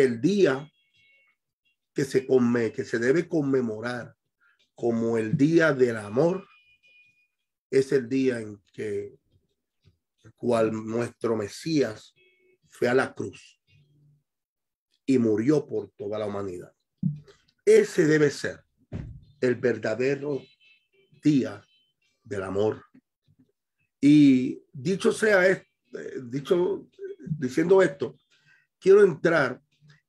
el día que se, come que se debe conmemorar como el día del amor es el día en que cual nuestro Mesías fue a la cruz y murió por toda la humanidad. Ese debe ser el verdadero día del amor. Y dicho sea esto, eh, dicho diciendo esto, quiero entrar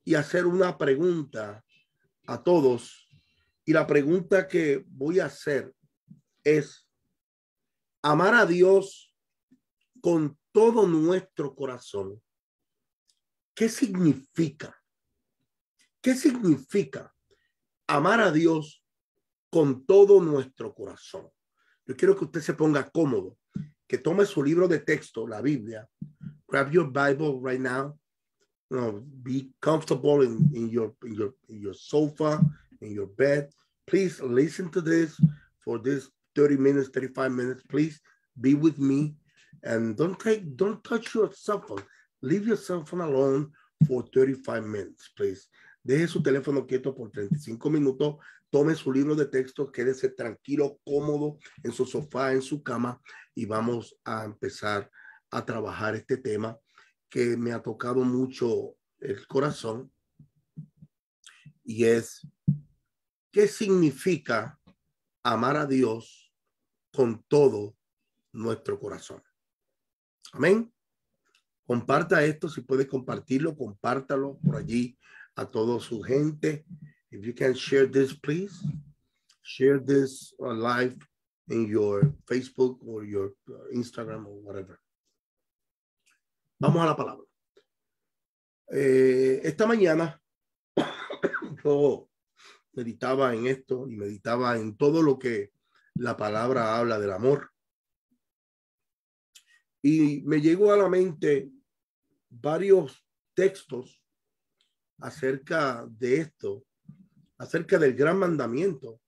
y hacer una pregunta a todos. Y la pregunta que voy a hacer es, amar a Dios con todo nuestro corazón. ¿Qué significa? ¿Qué significa amar a Dios con todo nuestro corazón? Yo quiero que usted se ponga cómodo, que tome su libro de texto, la Biblia. Grab your Bible right now no, be comfortable in, your sofa, in your bed. Please listen to this for this 30 minutes, 35 minutes. Please be with me and don't take don't touch your cell phone. Leave your cell phone alone for 35 minutes, please. Deje su teléfono quieto por 35 minutos. Tome su libro de texto, quédese tranquilo, cómodo en su sofá, en su cama y vamos a empezar a trabajar este tema que me ha tocado mucho el corazón y es, ¿qué significa amar a Dios con todo nuestro corazón? Amén. Comparta esto, si puedes compartirlo, compártalo por allí a toda su gente. If you can share this, please. Share this uh, live in your Facebook or your uh, Instagram or whatever. Vamos a la palabra. Eh, esta mañana yo meditaba en esto y meditaba en todo lo que la palabra habla del amor. Y me llegó a la mente varios textos acerca de esto, acerca del gran mandamiento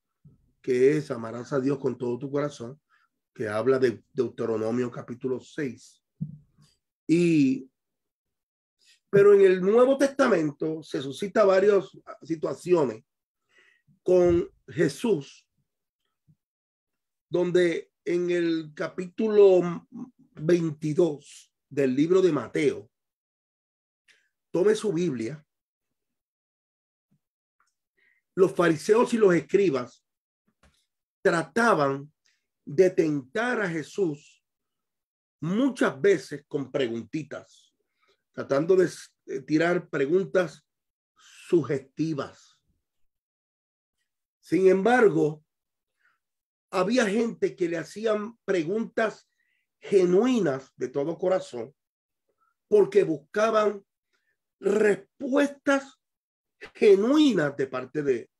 que es amarás a Dios con todo tu corazón, que habla de Deuteronomio capítulo 6 pero en el Nuevo Testamento se suscita varias situaciones con Jesús, donde en el capítulo 22 del libro de Mateo, tome su Biblia, los fariseos y los escribas trataban de tentar a Jesús muchas veces con preguntitas, tratando de eh, tirar preguntas sugestivas. Sin embargo, había gente que le hacían preguntas genuinas de todo corazón porque buscaban respuestas genuinas de parte de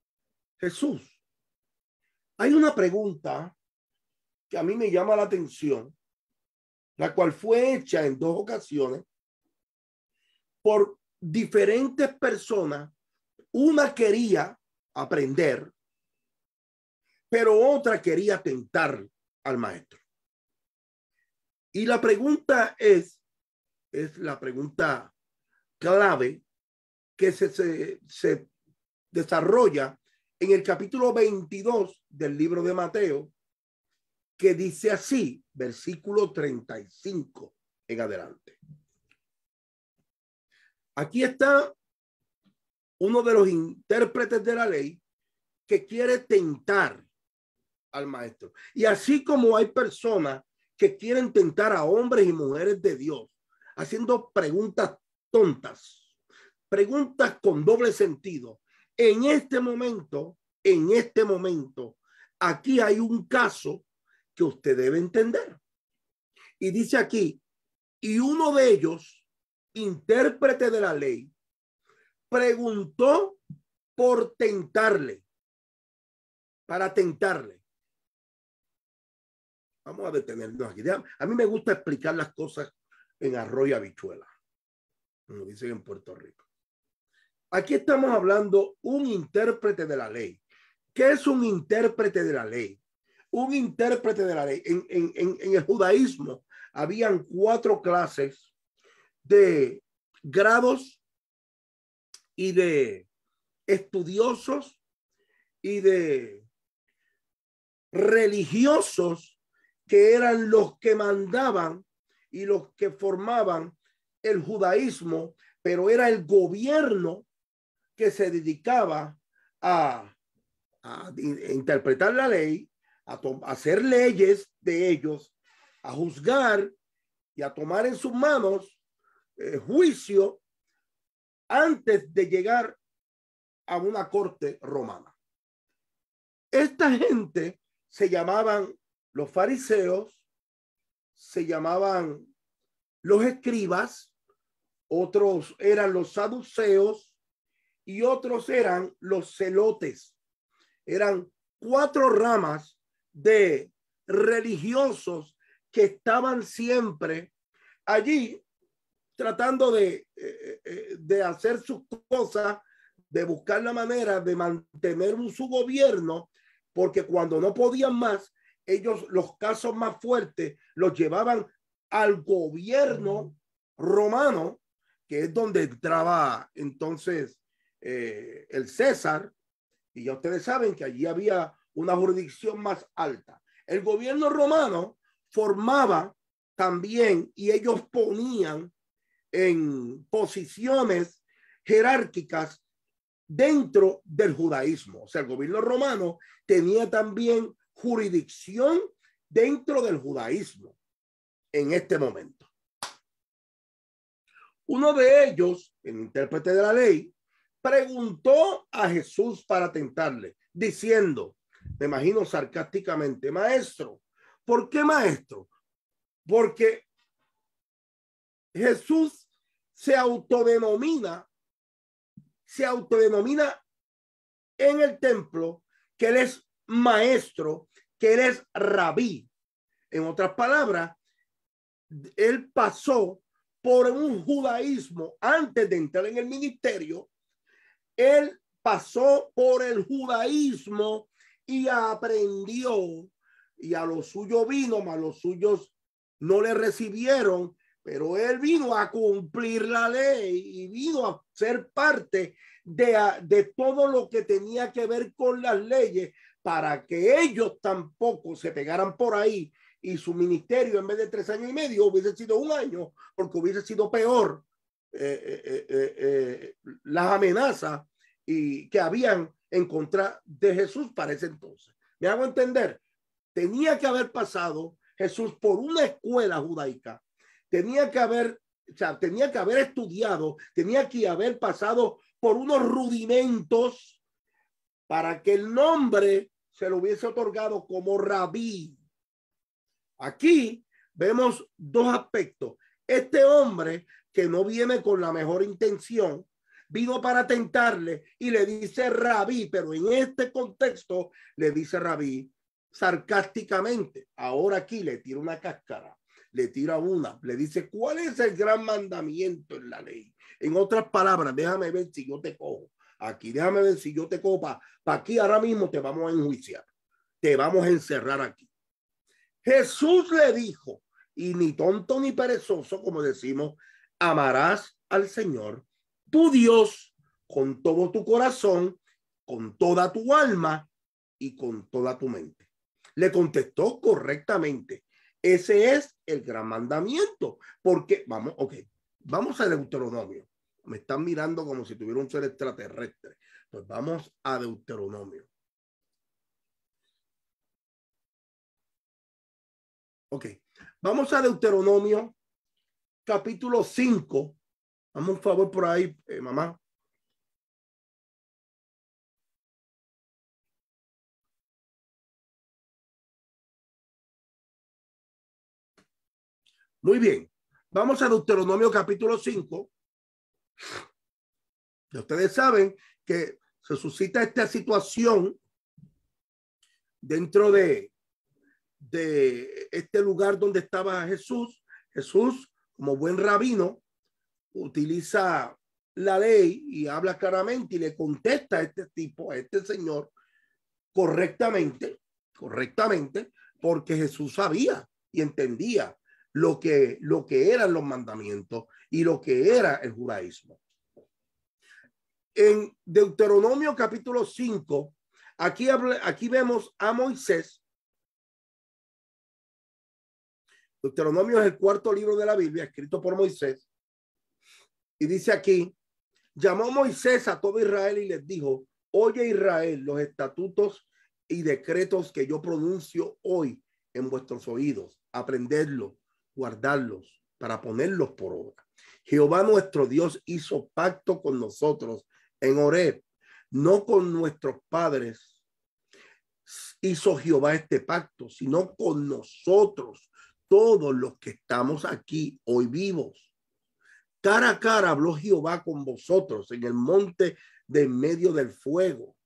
Jesús. Hay una pregunta que a mí me llama la atención la cual fue hecha en dos ocasiones por diferentes personas. Una quería aprender, pero otra quería tentar al maestro. Y la pregunta es, es la pregunta clave que se, se desarrolla en el capítulo 22 del libro de Mateo, que dice así, versículo 35 en adelante. Aquí está uno de los intérpretes de la ley que quiere tentar al maestro. Y así como hay personas que quieren tentar a hombres y mujeres de Dios, haciendo preguntas tontas, preguntas con doble sentido. En este momento, en este momento, aquí hay un caso que usted debe entender. Y dice aquí, y uno de ellos, intérprete de la ley, preguntó por tentarle, para tentarle. Vamos a detenernos aquí. A mí me gusta explicar las cosas en arroyo habichuela, como dicen en Puerto Rico. Aquí estamos hablando un intérprete de la ley. ¿Qué es un intérprete de la ley? un intérprete de la ley. En, el judaísmo habían cuatro clases de grados y de estudiosos y de religiosos que eran los que mandaban y los que formaban el judaísmo, pero era el gobierno que se dedicaba a interpretar la ley a, hacer leyes de ellos, a juzgar y a tomar en sus manos eh, juicio antes de llegar a una corte romana. Esta gente se llamaban los fariseos, se llamaban los escribas, otros eran los saduceos y otros eran los celotes. Eran cuatro ramas de religiosos que estaban siempre allí tratando eh, eh, eh, de, hacer sus cosas, de buscar la manera de mantener su gobierno, porque cuando no podían más, ellos los casos más fuertes los llevaban al gobierno romano, que es donde entraba entonces el César, y ya ustedes saben que allí había una jurisdicción más alta. El gobierno romano formaba también y ellos ponían en posiciones jerárquicas dentro del judaísmo. O sea, el gobierno romano tenía también jurisdicción dentro del judaísmo en este momento. Uno de ellos, el intérprete de la ley, preguntó a Jesús para tentarle, diciendo, me imagino sarcásticamente, maestro. ¿Por qué maestro? Porque Jesús se autodenomina, se autodenomina en el templo que él es maestro, que él es rabí. En otras palabras, él pasó por un judaísmo antes de entrar en el ministerio. Él pasó por el judaísmo aprendió y a los suyos vino, mas los suyos no le recibieron, pero él vino a cumplir la ley y vino a ser parte de, todo lo que tenía que ver con las leyes para que ellos tampoco se pegaran por ahí y su ministerio en vez de tres años y medio hubiese sido un año porque hubiese sido peor eh, eh, eh, las amenazas y que habían en contra de Jesús para ese entonces. ¿Me hago entender? Tenía que haber pasado Jesús por una escuela judaica. Tenía que haber, o tenía que haber estudiado, tenía que haber pasado por unos rudimentos para que el nombre se lo hubiese otorgado como rabí. Aquí vemos dos aspectos. Este hombre que no viene con la mejor intención, vino para tentarle y le dice rabí, pero en este contexto le dice rabí sarcásticamente. Ahora aquí le tira una cáscara, le tira una, le dice, ¿cuál es el gran mandamiento en la ley? En otras palabras, déjame ver si yo te cojo. Aquí, déjame ver si yo te cojo, Para aquí ahora mismo te vamos a enjuiciar. Te vamos a encerrar aquí. Jesús le dijo, y ni tonto ni perezoso, como decimos, amarás al Señor tu Dios con todo tu corazón, con toda tu alma y con toda tu mente. Le contestó correctamente. Ese es el gran mandamiento. Porque, vamos, ok, vamos a Deuteronomio. Me están mirando como si tuviera un ser extraterrestre. Pues vamos a Deuteronomio. Ok, vamos a Deuteronomio capítulo 5, Hazme un favor por ahí, eh, mamá. Muy bien. Vamos a Deuteronomio capítulo 5. ustedes saben que se suscita esta situación dentro de, de este lugar donde estaba Jesús. Jesús, como buen rabino, utiliza la ley y habla claramente y le contesta a este tipo, a este señor, correctamente, correctamente, porque Jesús sabía y entendía lo que, lo que eran los mandamientos y lo que era el judaísmo. En Deuteronomio capítulo 5, aquí, aquí vemos a Moisés. Deuteronomio es el cuarto libro de la Biblia escrito por Moisés. Y dice aquí, llamó Moisés a todo Israel y les dijo, oye Israel, los estatutos y decretos que yo pronuncio hoy en vuestros oídos, aprendedlos, guardarlos para ponerlos por obra. Jehová nuestro Dios hizo pacto con nosotros en Oreb, no con nuestros padres hizo Jehová este pacto, sino con nosotros, todos los que estamos aquí hoy vivos Cara a cara habló Jehová con vosotros en el monte de medio del fuego.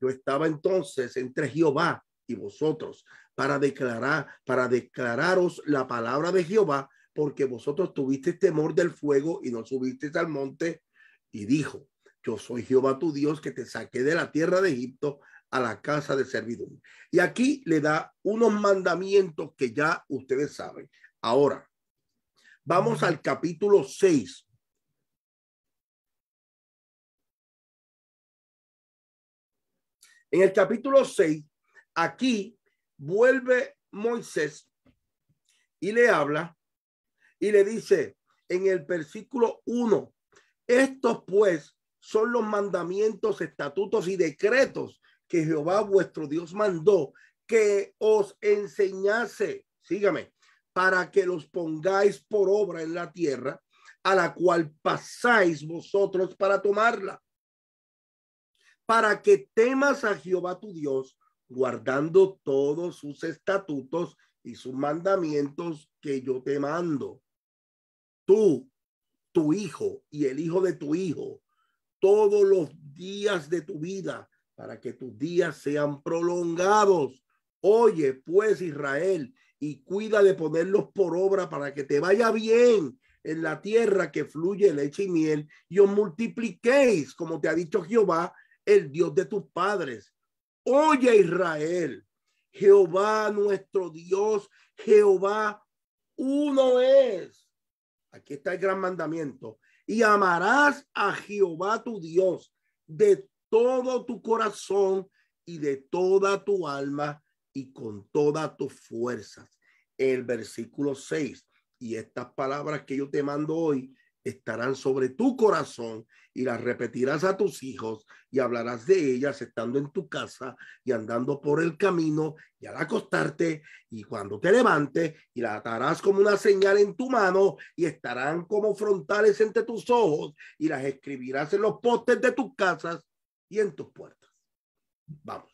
Yo estaba entonces entre Jehová y vosotros para declarar, para declararos la palabra de Jehová, porque vosotros tuvisteis temor del fuego y no subisteis al monte. Y dijo, yo soy Jehová tu Dios que te saqué de la tierra de Egipto a la casa de servidumbre. Y aquí le da unos mandamientos que ya ustedes saben. Ahora, Vamos al capítulo 6. En el capítulo 6, aquí vuelve Moisés y le habla y le dice en el versículo 1, estos pues son los mandamientos, estatutos y decretos que Jehová vuestro Dios mandó que os enseñase, sígame, para que los pongáis por obra en la tierra, a la cual pasáis vosotros para tomarla, para que temas a Jehová tu Dios, guardando todos sus estatutos y sus mandamientos que yo te mando. Tú, tu hijo y el hijo de tu hijo, todos los días de tu vida, para que tus días sean prolongados. Oye, pues Israel, y cuida de ponerlos por obra para que te vaya bien en la tierra que fluye leche y miel y os multipliquéis, como te ha dicho Jehová, el Dios de tus padres. Oye Israel, Jehová nuestro Dios, Jehová uno es. Aquí está el gran mandamiento. Y amarás a Jehová tu Dios de todo tu corazón y de toda tu alma y con todas tus fuerzas. El versículo 6, y estas palabras que yo te mando hoy estarán sobre tu corazón y las repetirás a tus hijos y hablarás de ellas estando en tu casa y andando por el camino y al acostarte y cuando te levantes y las atarás como una señal en tu mano y estarán como frontales entre tus ojos y las escribirás en los postes de tus casas y en tus puertas. Vamos.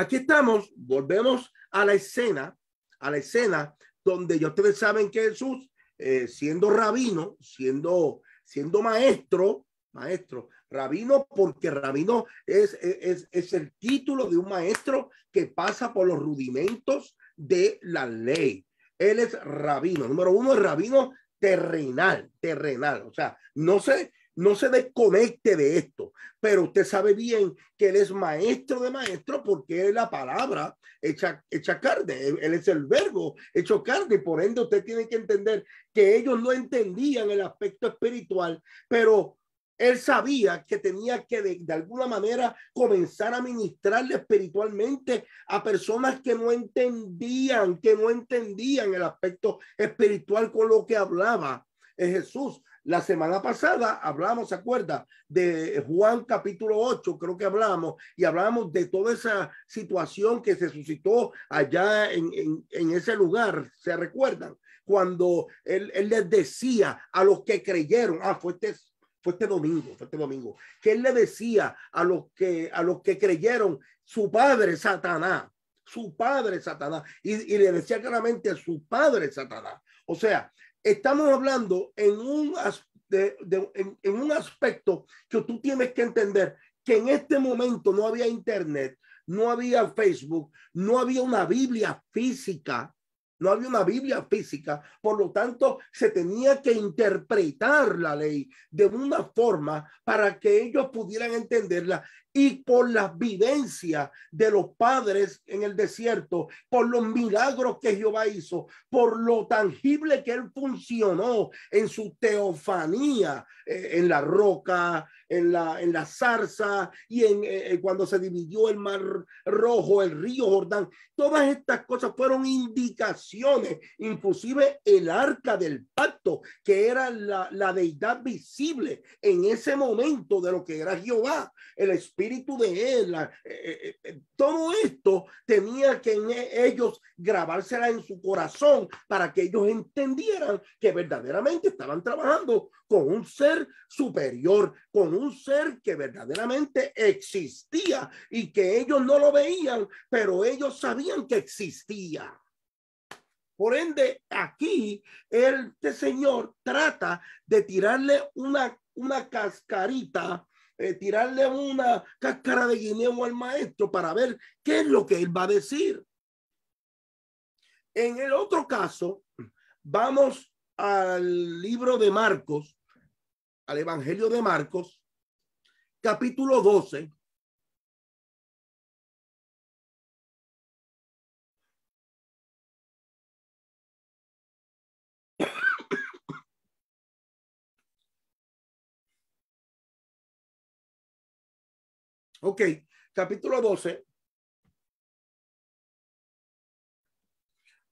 Aquí estamos, volvemos a la escena, a la escena donde ya ustedes saben que Jesús, eh, siendo rabino, siendo, siendo maestro, maestro, rabino, porque rabino es, es, el título de un maestro que pasa por los rudimentos de la ley. Él es rabino, número uno, es rabino terrenal, terrenal, o sea, no sé no se desconecte de esto, pero usted sabe bien que él es maestro de maestro porque es la palabra hecha, hecha carne, él es el verbo hecho carne, por ende usted tiene que entender que ellos no entendían el aspecto espiritual, pero él sabía que tenía que de, de, alguna manera comenzar a ministrarle espiritualmente a personas que no entendían, que no entendían el aspecto espiritual con lo que hablaba Jesús. La semana pasada hablamos, ¿se acuerda? De Juan capítulo 8, creo que hablamos, y hablamos de toda esa situación que se suscitó allá en, ese lugar, ¿se recuerdan? Cuando él, él, les decía a los que creyeron, ah, fue este, fue este domingo, fue este domingo, que él le decía a los que, a los que creyeron, su padre Satanás, su padre Satanás, y, y le decía claramente, su padre Satanás. O sea, estamos hablando en un, un aspecto que tú tienes que entender, que en este momento no había internet, no había Facebook, no había una Biblia física, no había una Biblia física, por lo tanto se tenía que interpretar la ley de una forma para que ellos pudieran entenderla y por las vivencias de los padres en el desierto, por los milagros que Jehová hizo, por lo tangible que él funcionó en su teofanía, eh, en la roca, en la, en la zarza y en eh, eh, cuando se dividió el mar rojo, el río Jordán. Todas estas cosas fueron indicaciones, inclusive el arca del pacto, que era la, la deidad visible en ese momento de lo que era Jehová, el espíritu de él. Eh, eh, eh, todo esto tenía que e, ellos grabársela en su corazón para que ellos entendieran que verdaderamente estaban trabajando con un ser superior, con un ser que verdaderamente existía y que ellos no lo veían, pero ellos sabían que existía. Por ende, aquí este señor trata de tirarle una, una cascarita eh, tirarle una cáscara de guineo al maestro para ver qué es lo que él va a decir. En el otro caso, vamos al libro de Marcos, al Evangelio de Marcos, capítulo 12, Ok, capítulo 12.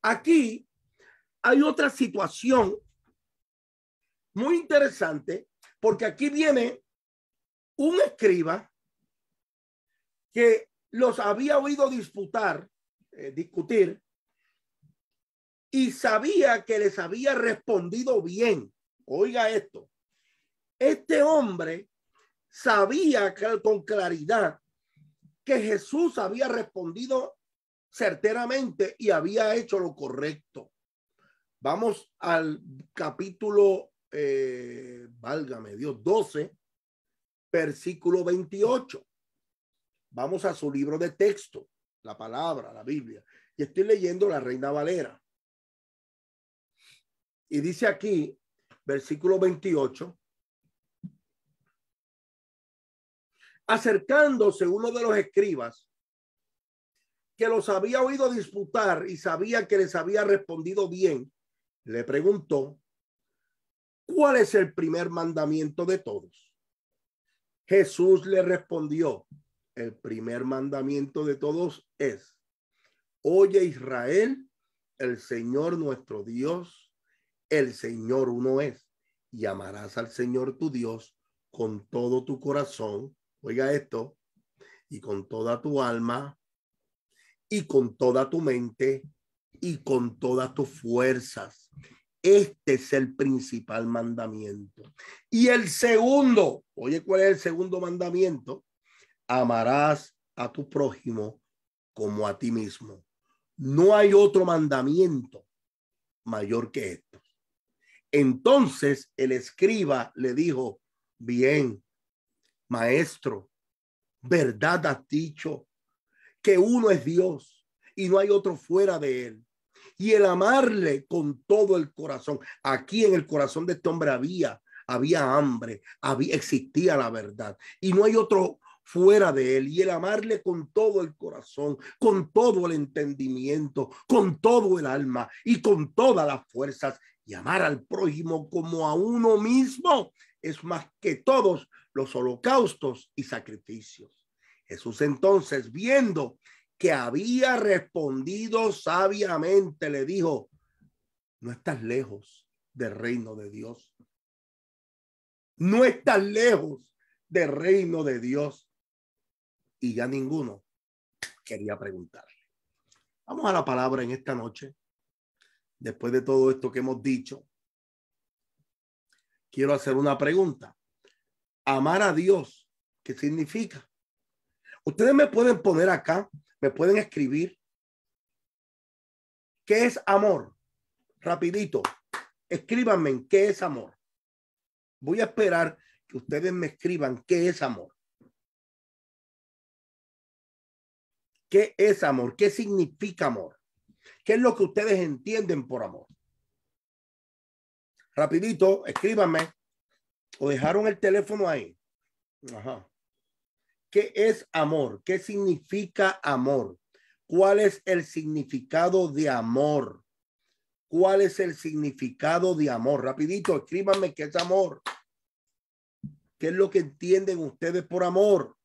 Aquí hay otra situación muy interesante, porque aquí viene un escriba que los había oído disputar, eh, discutir, y sabía que les había respondido bien. Oiga esto, este hombre sabía con claridad que Jesús había respondido certeramente y había hecho lo correcto. Vamos al capítulo, eh, válgame Dios, 12, versículo 28. Vamos a su libro de texto, la palabra, la Biblia. Y estoy leyendo la Reina Valera. Y dice aquí, versículo 28, Acercándose uno de los escribas, que los había oído disputar y sabía que les había respondido bien, le preguntó, ¿cuál es el primer mandamiento de todos? Jesús le respondió, el primer mandamiento de todos es, oye Israel, el Señor nuestro Dios, el Señor uno es, y amarás al Señor tu Dios con todo tu corazón, oiga esto, y con toda tu alma, y con toda tu mente, y con todas tus fuerzas. Este es el principal mandamiento. Y el segundo, oye, ¿cuál es el segundo mandamiento? Amarás a tu prójimo como a ti mismo. No hay otro mandamiento mayor que esto. Entonces el escriba le dijo, bien, maestro, verdad has dicho, que uno es Dios y no hay otro fuera de él. Y el amarle con todo el corazón. Aquí en el corazón de este hombre había, había hambre, había, existía la verdad. Y no hay otro fuera de él. Y el amarle con todo el corazón, con todo el entendimiento, con todo el alma y con todas las fuerzas. Y amar al prójimo como a uno mismo es más que todos los holocaustos y sacrificios. Jesús entonces, viendo que había respondido sabiamente, le dijo, no estás lejos del reino de Dios. No estás lejos del reino de Dios. Y ya ninguno quería preguntarle. Vamos a la palabra en esta noche. Después de todo esto que hemos dicho, quiero hacer una pregunta amar a Dios, ¿qué significa? Ustedes me pueden poner acá, me pueden escribir. ¿Qué es amor? Rapidito, escríbanme qué es amor. Voy a esperar que ustedes me escriban qué es amor. ¿Qué es amor? ¿Qué significa amor? ¿Qué es lo que ustedes entienden por amor? Rapidito, escríbanme o dejaron el teléfono ahí. Ajá. ¿Qué es amor? ¿Qué significa amor? ¿Cuál es el significado de amor? ¿Cuál es el significado de amor? Rapidito, escríbanme qué es amor. ¿Qué es lo que entienden ustedes por amor?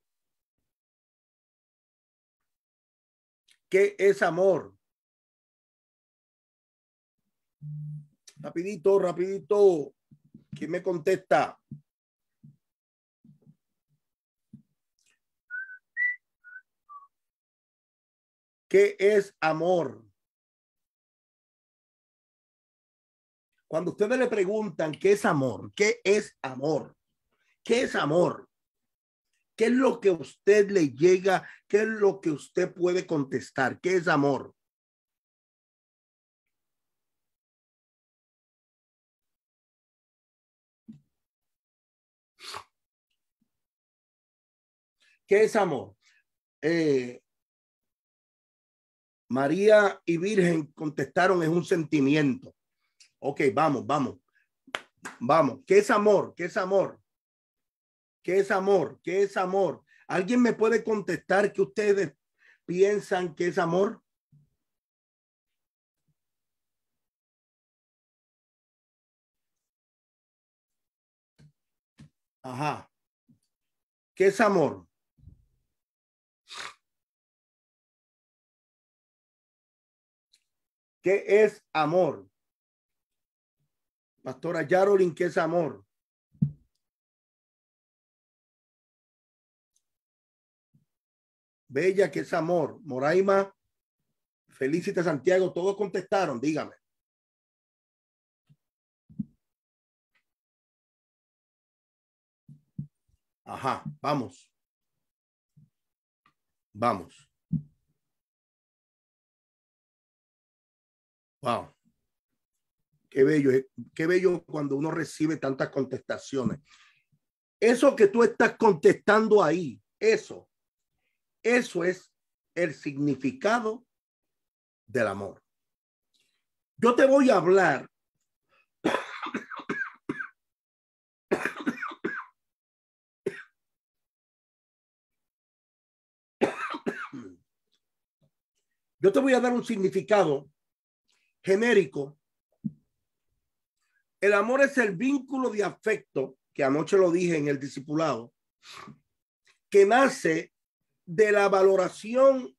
¿Qué es amor? Rapidito, rapidito. ¿Quién me contesta? ¿Qué es amor? Cuando ustedes le preguntan qué es amor, qué es amor, qué es amor, qué es lo que usted le llega, qué es lo que usted puede contestar, qué es amor. ¿Qué es amor? Eh, María y Virgen contestaron es un sentimiento. Ok, vamos, vamos, vamos. ¿Qué es amor? ¿Qué es amor? ¿Qué es amor? ¿Qué es amor? ¿Alguien me puede contestar que ustedes piensan que es amor? Ajá. ¿Qué es amor? ¿Qué es amor? Pastora Yarolin, ¿qué es amor? Bella, ¿qué es amor? Moraima, Felicita Santiago, todos contestaron, dígame. Ajá, vamos. Vamos. Wow. Qué bello, eh, qué bello cuando uno recibe tantas contestaciones. Eso que tú estás contestando ahí, eso, eso es el significado del amor. Yo te voy a hablar Yo te voy a dar un significado genérico, el amor es el vínculo de afecto, que anoche lo dije en el discipulado, que nace de la valoración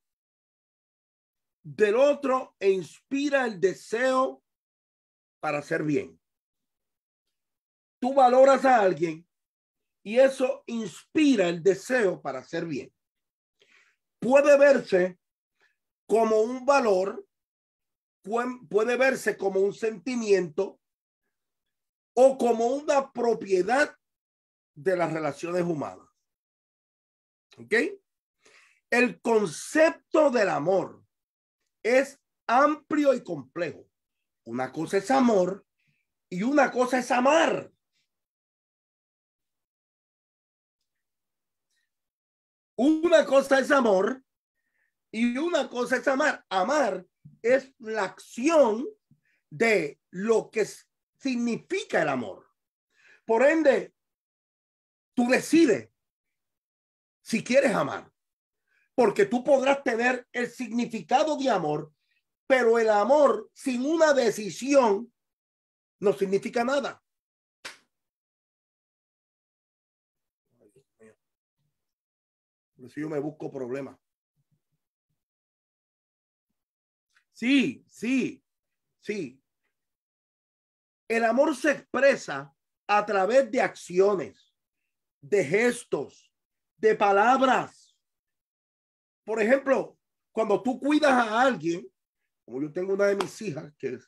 del otro e inspira el deseo para hacer bien. Tú valoras a alguien y eso inspira el deseo para hacer bien. Puede verse como un valor puede verse como un sentimiento o como una propiedad de las relaciones humanas. ¿Ok? El concepto del amor es amplio y complejo. Una cosa es amor y una cosa es amar. Una cosa es amor y una cosa es amar. Amar es la acción de lo que significa el amor. Por ende, tú decides si quieres amar, porque tú podrás tener el significado de amor, pero el amor sin una decisión no significa nada. si yo me busco problemas. Sí, sí, sí. El amor se expresa a través de acciones, de gestos, de palabras. Por ejemplo, cuando tú cuidas a alguien, como yo tengo una de mis hijas que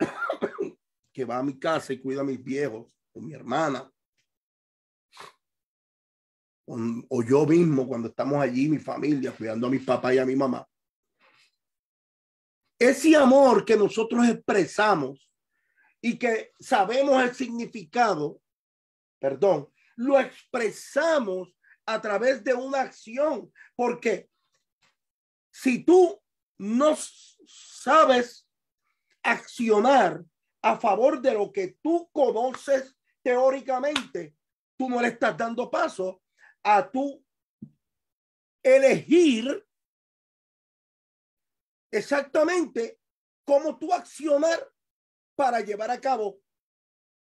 que va a mi casa y cuida a mis viejos, o mi hermana, o, yo mismo cuando estamos allí, mi familia, cuidando a mi papá y a mi mamá. Ese amor que nosotros expresamos y que sabemos el significado, perdón, lo expresamos a través de una acción, porque si tú no sabes accionar a favor de lo que tú conoces teóricamente, tú no le estás dando paso a tú elegir exactamente cómo tú accionar para llevar a cabo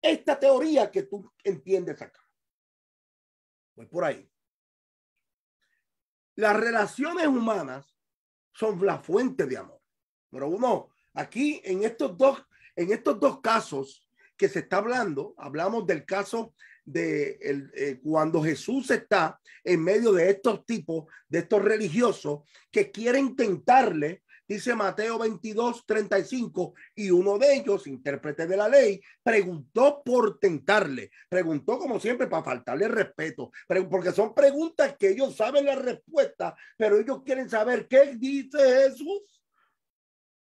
esta teoría que tú entiendes acá. Voy por ahí. Las relaciones humanas son la fuente de amor. pero uno, aquí en estos dos, en estos dos casos que se está hablando, hablamos del caso de el, eh, cuando Jesús está en medio de estos tipos, de estos religiosos que quieren tentarle dice Mateo 22, 35, y uno de ellos, intérprete de la ley, preguntó por tentarle, preguntó como siempre para faltarle respeto, porque son preguntas que ellos saben la respuesta, pero ellos quieren saber qué dice Jesús,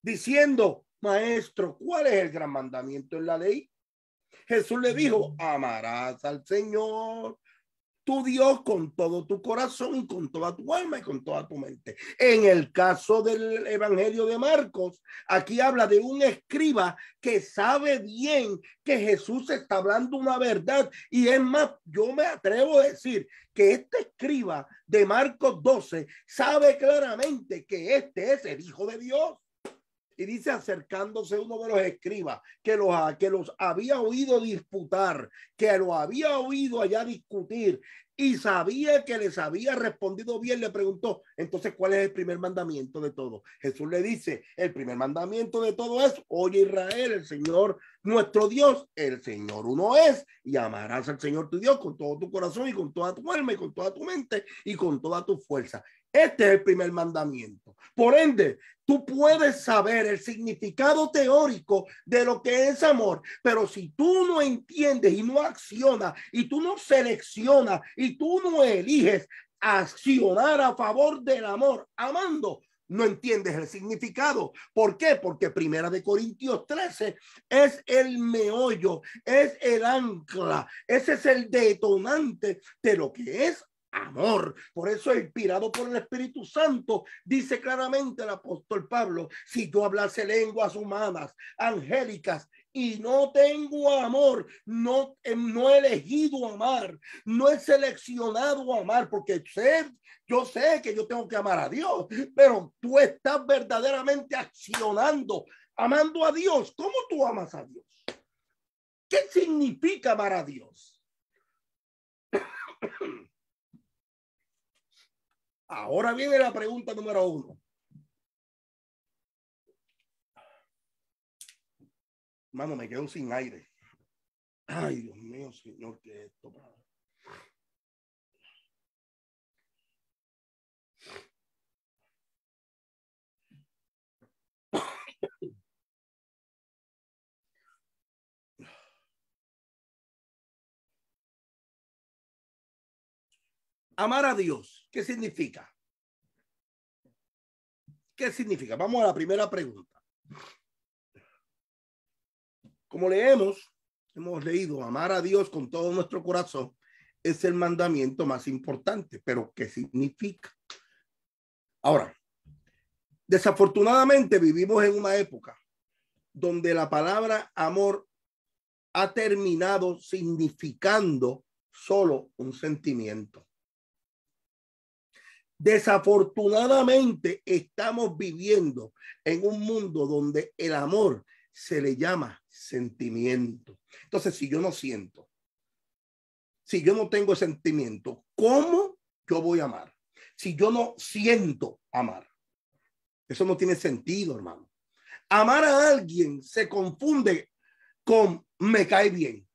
diciendo, maestro, ¿cuál es el gran mandamiento en la ley? Jesús le dijo, mm. amarás al Señor tu Dios con todo tu corazón y con toda tu alma y con toda tu mente. En el caso del Evangelio de Marcos, aquí habla de un escriba que sabe bien que Jesús está hablando una verdad. Y es más, yo me atrevo a decir que este escriba de Marcos 12 sabe claramente que este es el Hijo de Dios. Y dice, acercándose uno de los escribas, que los, que los había oído disputar, que lo había oído allá discutir y sabía que les había respondido bien, le preguntó, entonces, ¿cuál es el primer mandamiento de todo? Jesús le dice, el primer mandamiento de todo es, oye Israel, el Señor nuestro Dios, el Señor uno es, y amarás al Señor tu Dios con todo tu corazón y con toda tu alma y con toda tu mente y con toda tu fuerza. Este es el primer mandamiento. Por ende, tú puedes saber el significado teórico de lo que es amor, pero si tú no entiendes y no acciona y tú no seleccionas y tú no eliges accionar a favor del amor, amando, no entiendes el significado. ¿Por qué? Porque Primera de Corintios 13 es el meollo, es el ancla, ese es el detonante de lo que es amor. Por eso, inspirado por el Espíritu Santo, dice claramente el apóstol Pablo, si yo hablase lenguas humanas, angélicas, y no tengo amor, no, em, no he elegido amar, no he seleccionado amar, porque sé, yo sé que yo tengo que amar a Dios, pero tú estás verdaderamente accionando, amando a Dios. ¿Cómo tú amas a Dios? ¿Qué significa amar a Dios? Ahora viene la pregunta número uno. Mano, me quedo sin aire. Ay, Dios mío, Señor, que esto, Amar a Dios ¿Qué significa? ¿Qué significa? Vamos a la primera pregunta. Como leemos, hemos leído, amar a Dios con todo nuestro corazón es el mandamiento más importante, pero ¿qué significa? Ahora, desafortunadamente vivimos en una época donde la palabra amor ha terminado significando solo un sentimiento. Desafortunadamente estamos viviendo en un mundo donde el amor se le llama sentimiento. Entonces, si yo no siento, si yo no tengo sentimiento, ¿cómo yo voy a amar? Si yo no siento amar. Eso no tiene sentido, hermano. Amar a alguien se confunde con me cae bien.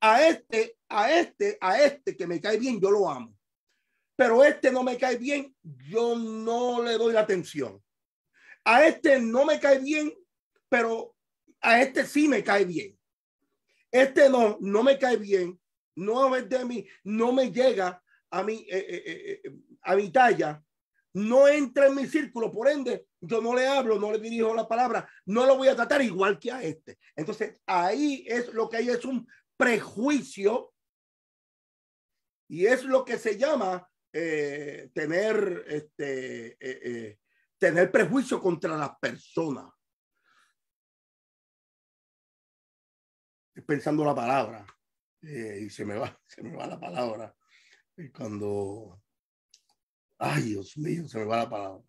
A este, a este, a este que me cae bien, yo lo amo pero este no me cae bien, yo no le doy la atención. A este no me cae bien, pero a este sí me cae bien. Este no, no me cae bien, no es de mí, no me llega a mi, eh, eh, eh, a mi talla, no entra en mi círculo, por ende, yo no le hablo, no le dirijo la palabra, no lo voy a tratar igual que a este. Entonces, ahí es lo que hay, es un prejuicio y es lo que se llama eh, tener, este, eh, eh, tener prejuicio contra las personas. pensando la palabra y se me va, se me va la palabra. cuando, ay Dios mío, se me va la palabra.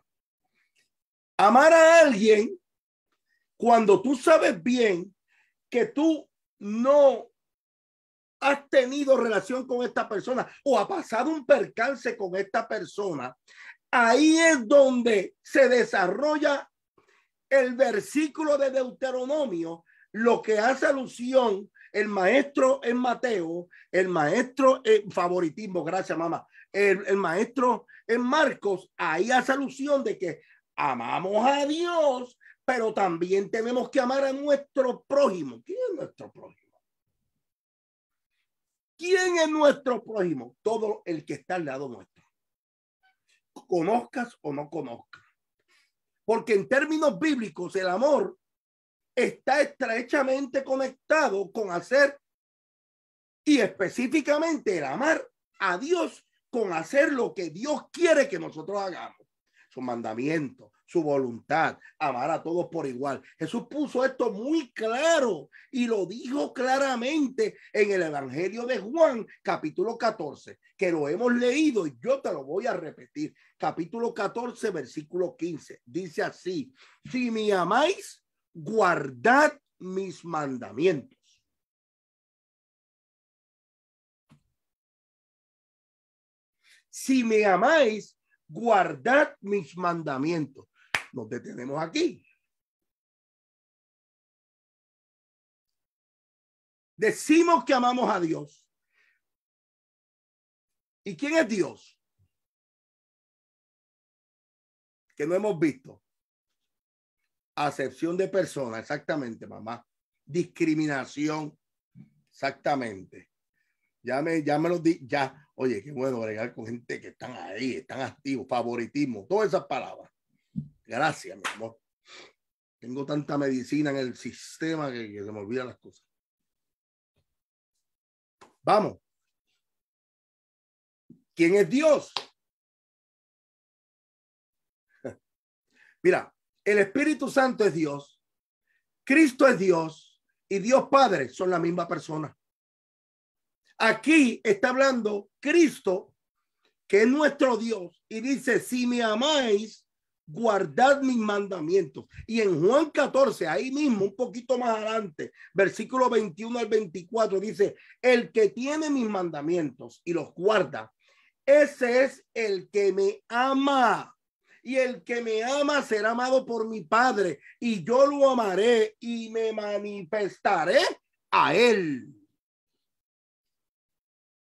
Amar a alguien cuando tú sabes bien que tú no has tenido relación con esta persona o ha pasado un percance con esta persona, ahí es donde se desarrolla el versículo de Deuteronomio, lo que hace alusión el maestro en Mateo, el maestro en favoritismo, gracias mamá, el, el maestro en Marcos, ahí hace alusión de que amamos a Dios, pero también tenemos que amar a nuestro prójimo. ¿Quién es nuestro prójimo? ¿Quién es nuestro prójimo? Todo el que está al lado nuestro. Conozcas o no conozcas. Porque en términos bíblicos el amor está estrechamente conectado con hacer y específicamente el amar a Dios con hacer lo que Dios quiere que nosotros hagamos mandamiento su voluntad, amar a todos por igual. Jesús puso esto muy claro y lo dijo claramente en el Evangelio de Juan, capítulo 14, que lo hemos leído y yo te lo voy a repetir. Capítulo 14, versículo 15. Dice así, si me amáis, guardad mis mandamientos. Si me amáis, guardar mis mandamientos. Nos detenemos aquí. Decimos que amamos a Dios. ¿Y quién es Dios? Que no hemos visto. Acepción de persona, exactamente, mamá. Discriminación, exactamente. Ya me, ya me los di, ya. Oye, qué bueno agregar con gente que están ahí, están activos, favoritismo, todas esas palabras. Gracias, mi amor. Tengo tanta medicina en el sistema que, se me olvidan las cosas. Vamos. ¿Quién es Dios? Mira, el Espíritu Santo es Dios, Cristo es Dios y Dios Padre son la misma persona. Aquí está hablando Cristo, que es nuestro Dios, y dice, si me amáis, guardad mis mandamientos. Y en Juan 14, ahí mismo, un poquito más adelante, versículo 21 al 24, dice, el que tiene mis mandamientos y los guarda, ese es el que me ama. Y el que me ama será amado por mi Padre, y yo lo amaré y me manifestaré a él.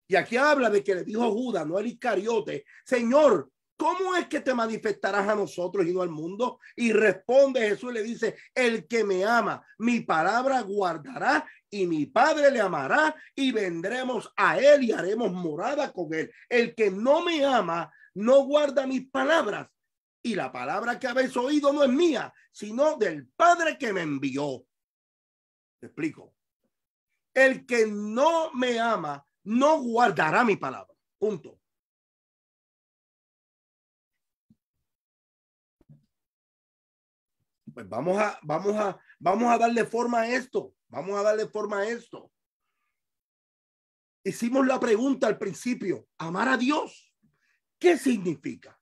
Y aquí habla de que le dijo Judas, no el Iscariote, Señor, ¿cómo es que te manifestarás a nosotros y no al mundo? Y responde Jesús y le dice, el que me ama, mi palabra guardará y mi Padre le amará y vendremos a él y haremos morada con él. El que no me ama, no guarda mis palabras. Y la palabra que habéis oído no es mía, sino del Padre que me envió. Te explico. El que no me ama, no guardará mi palabra. Punto. Pues vamos a, vamos a, vamos a darle forma a esto. Vamos a darle forma a esto. Hicimos la pregunta al principio, amar a Dios, ¿qué significa?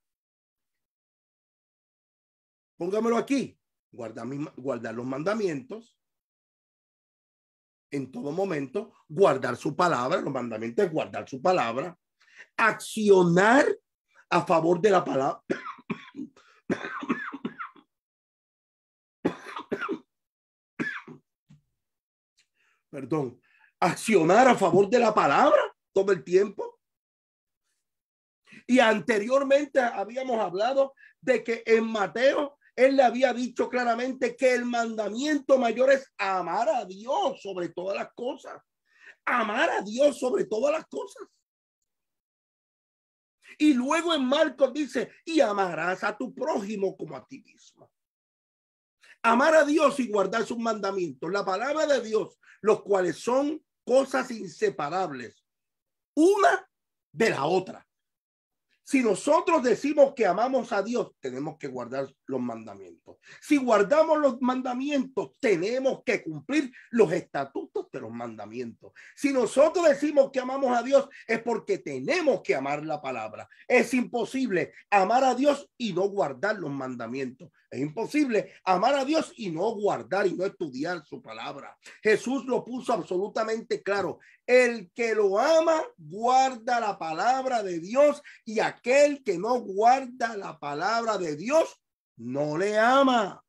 Póngamelo aquí, guardar, guardar los mandamientos, en todo momento, guardar su palabra, los mandamientos es guardar su palabra, accionar a favor de la palabra. Perdón, accionar a favor de la palabra todo el tiempo. Y anteriormente habíamos hablado de que en Mateo él le había dicho claramente que el mandamiento mayor es amar a Dios sobre todas las cosas. Amar a Dios sobre todas las cosas. Y luego en Marcos dice, y amarás a tu prójimo como a ti mismo. Amar a Dios y guardar sus mandamientos, la palabra de Dios, los cuales son cosas inseparables, una de la otra. Si nosotros decimos que amamos a Dios, tenemos que guardar los mandamientos. Si guardamos los mandamientos, tenemos que cumplir los estatutos de los mandamientos. Si nosotros decimos que amamos a Dios, es porque tenemos que amar la palabra. Es imposible amar a Dios y no guardar los mandamientos. Es imposible amar a Dios y no guardar y no estudiar su palabra. Jesús lo puso absolutamente claro. El que lo ama, guarda la palabra de Dios y aquel que no guarda la palabra de Dios, no le ama.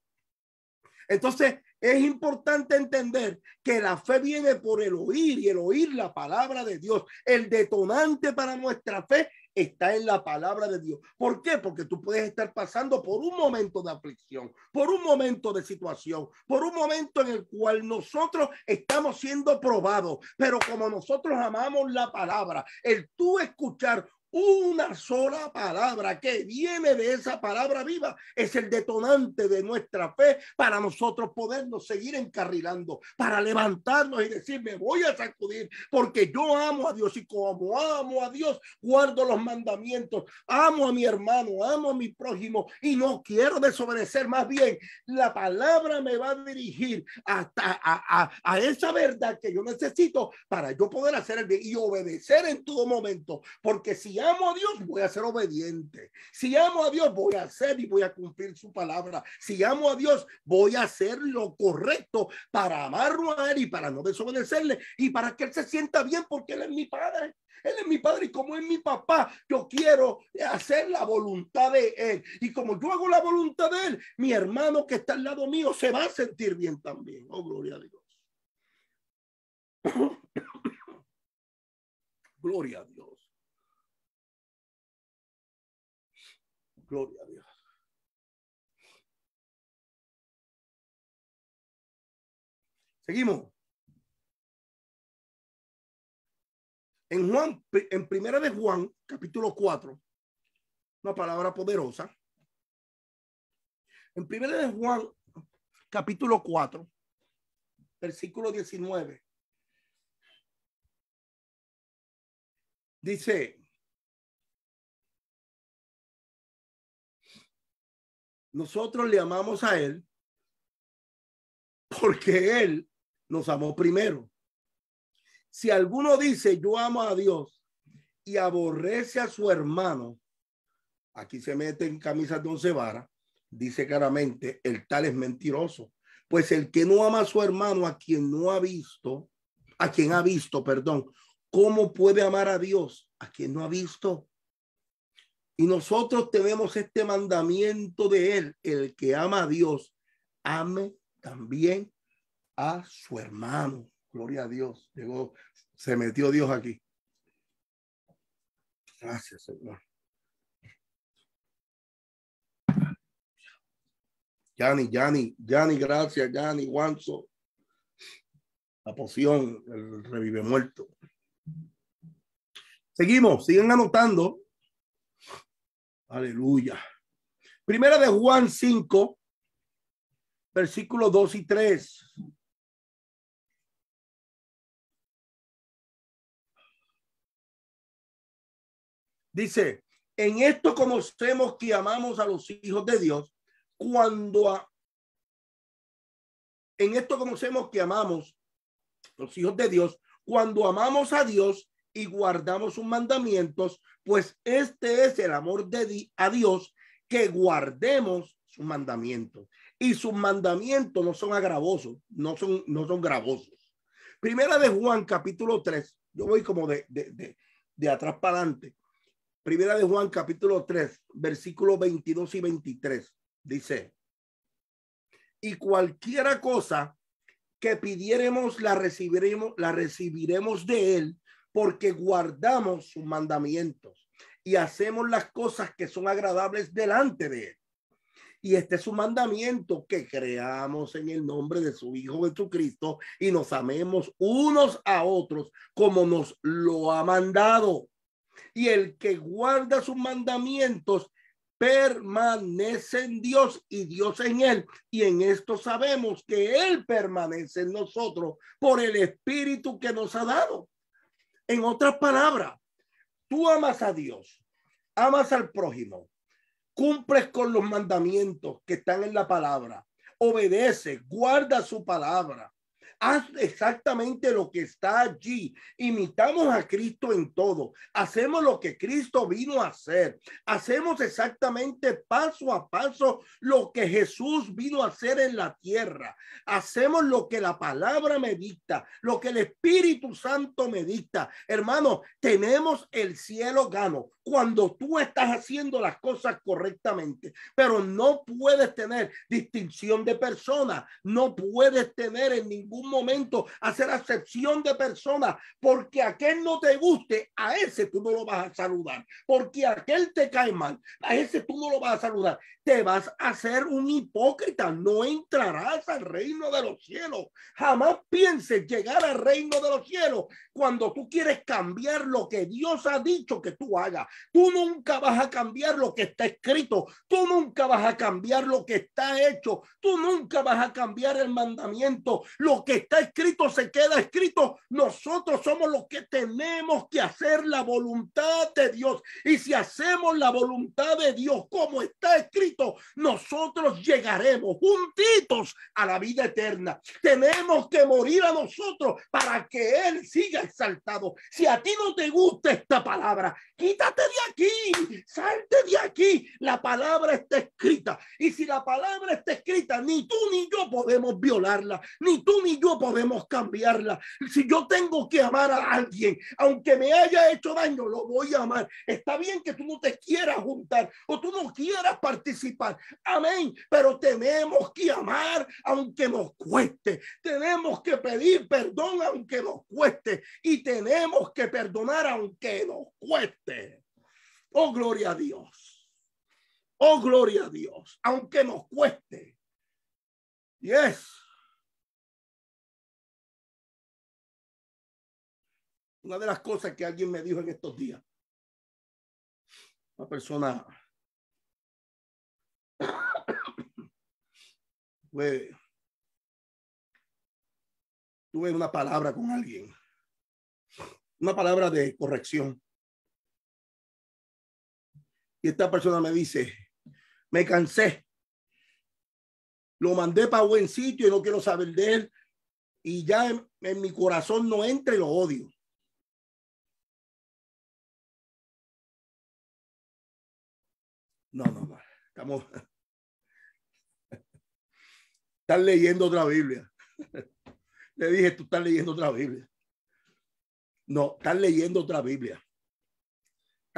Entonces, es importante entender que la fe viene por el oír y el oír la palabra de Dios. El detonante para nuestra fe está en la palabra de Dios. ¿Por qué? Porque tú puedes estar pasando por un momento de aflicción, por un momento de situación, por un momento en el cual nosotros estamos siendo probados. Pero como nosotros amamos la palabra, el tú escuchar una sola palabra que viene de esa palabra viva es el detonante de nuestra fe para nosotros podernos seguir encarrilando, para levantarnos y decir, me voy a sacudir porque yo amo a Dios y como amo a Dios, guardo los mandamientos, amo a mi hermano, amo a mi prójimo y no quiero desobedecer. Más bien, la palabra me va a dirigir hasta a, esa verdad que yo necesito para yo poder hacer el bien y obedecer en todo momento, porque si amo a Dios, voy a ser obediente. Si amo a Dios, voy a hacer y voy a cumplir su palabra. Si amo a Dios, voy a hacer lo correcto para amarlo a Él y para no desobedecerle y para que Él se sienta bien porque Él es mi padre. Él es mi padre y como es mi papá, yo quiero hacer la voluntad de Él. Y como yo hago la voluntad de Él, mi hermano que está al lado mío se va a sentir bien también. Oh, gloria a Dios. gloria a Dios. Gloria a Dios. Seguimos. En Juan, en primera de Juan, capítulo 4, una palabra poderosa. En primera de Juan, capítulo 4, versículo 19. Dice, Nosotros le amamos a Él porque Él nos amó primero. Si alguno dice yo amo a Dios y aborrece a su hermano, aquí se mete en camisas de once dice claramente, el tal es mentiroso. Pues el que no ama a su hermano, a quien no ha visto, a quien ha visto, perdón, ¿cómo puede amar a Dios a quien no ha visto? Y nosotros tenemos este mandamiento de él, el que ama a Dios, ame también a su hermano. Gloria a Dios. Llegó, se metió Dios aquí. Gracias, Señor. Yani, Yani, Yani, gracias, Yani. Guanzo. La poción, el revive muerto. Seguimos, siguen anotando. Aleluya. Primera de Juan 5, versículos 2 y 3. Dice, en esto conocemos que amamos a los hijos de Dios cuando a, en esto conocemos que amamos los hijos de Dios cuando amamos a Dios y guardamos sus mandamientos, pues este es el amor de Dios, que guardemos sus mandamientos. Y sus mandamientos no son agravosos, no son, no son gravosos. Primera de Juan, capítulo 3. Yo voy como de, de, de, de atrás para adelante. Primera de Juan, capítulo 3, versículos 22 y 23. Dice, y cualquiera cosa que pidiéremos la recibiremos, la recibiremos de él, porque guardamos sus mandamientos y hacemos las cosas que son agradables delante de Él. Y este es su mandamiento, que creamos en el nombre de su Hijo Jesucristo y nos amemos unos a otros como nos lo ha mandado. Y el que guarda sus mandamientos permanece en Dios y Dios en Él. Y en esto sabemos que Él permanece en nosotros por el Espíritu que nos ha dado. En otras palabras, tú amas a Dios, amas al prójimo, cumples con los mandamientos que están en la palabra, obedece, guarda su palabra, Haz exactamente lo que está allí. Imitamos a Cristo en todo. Hacemos lo que Cristo vino a hacer. Hacemos exactamente paso a paso lo que Jesús vino a hacer en la tierra. Hacemos lo que la palabra me dicta, lo que el Espíritu Santo me dicta. Hermano, tenemos el cielo gano cuando tú estás haciendo las cosas correctamente, pero no puedes tener distinción de persona, no puedes tener en ningún momento hacer acepción de persona, porque aquel no te guste, a ese tú no lo vas a saludar, porque aquel te cae mal, a ese tú no lo vas a saludar, te vas a ser un hipócrita, no entrarás al reino de los cielos, jamás pienses llegar al reino de los cielos cuando tú quieres cambiar lo que Dios ha dicho que tú hagas Tú nunca vas a cambiar lo que está escrito. Tú nunca vas a cambiar lo que está hecho. Tú nunca vas a cambiar el mandamiento. Lo que está escrito se queda escrito. Nosotros somos los que tenemos que hacer la voluntad de Dios. Y si hacemos la voluntad de Dios como está escrito, nosotros llegaremos juntitos a la vida eterna. Tenemos que morir a nosotros para que Él siga exaltado. Si a ti no te gusta esta palabra, quítate de aquí, salte de aquí. La palabra está escrita. Y si la palabra está escrita, ni tú ni yo podemos violarla, ni tú ni yo podemos cambiarla. Si yo tengo que amar a alguien, aunque me haya hecho daño, lo voy a amar. Está bien que tú no te quieras juntar o tú no quieras participar. Amén. Pero tenemos que amar aunque nos cueste. Tenemos que pedir perdón aunque nos cueste. Y tenemos que perdonar aunque nos cueste. Oh, gloria a Dios. Oh, gloria a Dios. Aunque nos cueste. Y es Una de las cosas que alguien me dijo en estos días. Una persona tuve una palabra con alguien, una palabra de corrección esta persona me dice, me cansé, lo mandé para buen sitio y no quiero saber de él y ya en, mi corazón no entre y lo odio. No, no, no, estamos... Están leyendo otra Biblia. Le dije, tú estás leyendo otra Biblia. No, están leyendo otra Biblia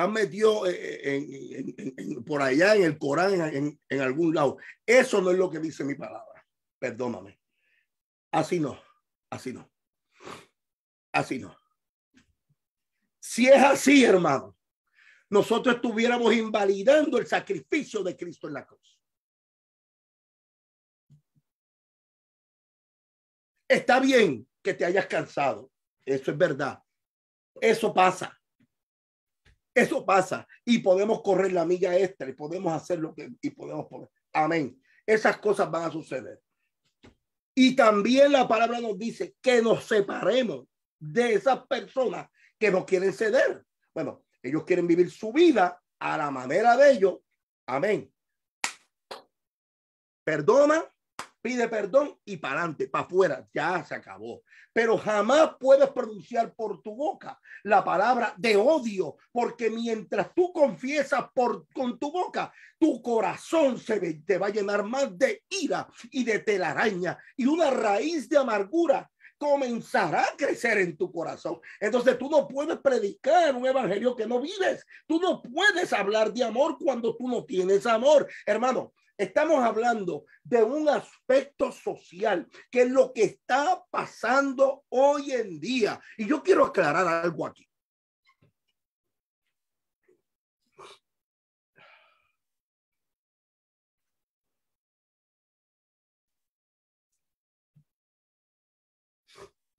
me dio eh, eh, por allá en el Corán, en, algún lado. Eso no es lo que dice mi palabra. Perdóname. Así no, así no. Así no. Si es así, hermano, nosotros estuviéramos invalidando el sacrificio de Cristo en la cruz. Está bien que te hayas cansado, eso es verdad. Eso pasa. Eso pasa y podemos correr la milla extra y podemos hacer lo que y podemos poner. Amén. Esas cosas van a suceder. Y también la palabra nos dice que nos separemos de esas personas que no quieren ceder. Bueno, ellos quieren vivir su vida a la manera de ellos. Amén. Perdona, pide perdón y para adelante, para afuera, ya se acabó. Pero jamás puedes pronunciar por tu boca la palabra de odio, porque mientras tú confiesas por, con tu boca, tu corazón se te va a llenar más de ira y de telaraña y una raíz de amargura comenzará a crecer en tu corazón. Entonces tú no puedes predicar un evangelio que no vives. Tú no puedes hablar de amor cuando tú no tienes amor. Hermano, Estamos hablando de un aspecto social, que es lo que está pasando hoy en día. Y yo quiero aclarar algo aquí.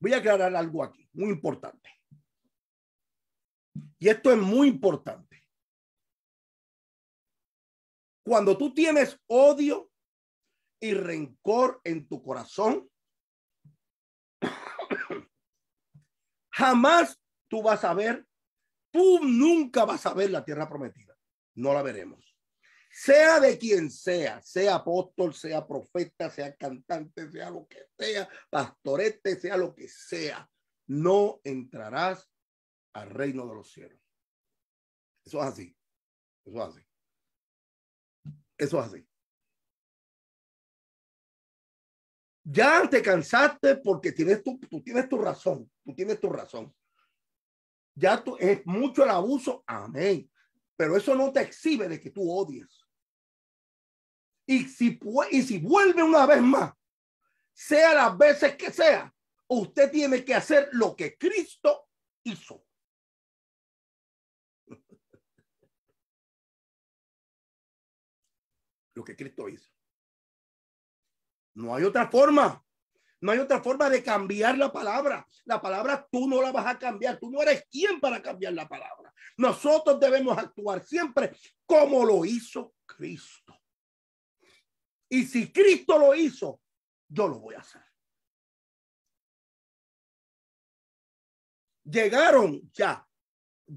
Voy a aclarar algo aquí, muy importante. Y esto es muy importante. Cuando tú tienes odio y rencor en tu corazón, jamás tú vas a ver, tú nunca vas a ver la tierra prometida. No la veremos. Sea de quien sea, sea apóstol, sea profeta, sea cantante, sea lo que sea, pastorete, sea lo que sea, no entrarás al reino de los cielos. Eso es así. Eso es así. Eso es así. Ya te cansaste porque tienes tu, tú tienes tu razón, tú tienes tu razón. Ya es mucho el abuso, amén. Pero eso no te exhibe de que tú odies. y si vuelve una vez más, sea las veces que sea, usted tiene que hacer lo que Cristo hizo. lo que Cristo hizo. No hay otra forma. No hay otra forma de cambiar la palabra. La palabra tú no la vas a cambiar. Tú no eres quien para cambiar la palabra. Nosotros debemos actuar siempre como lo hizo Cristo. Y si Cristo lo hizo, yo lo voy a hacer. Llegaron ya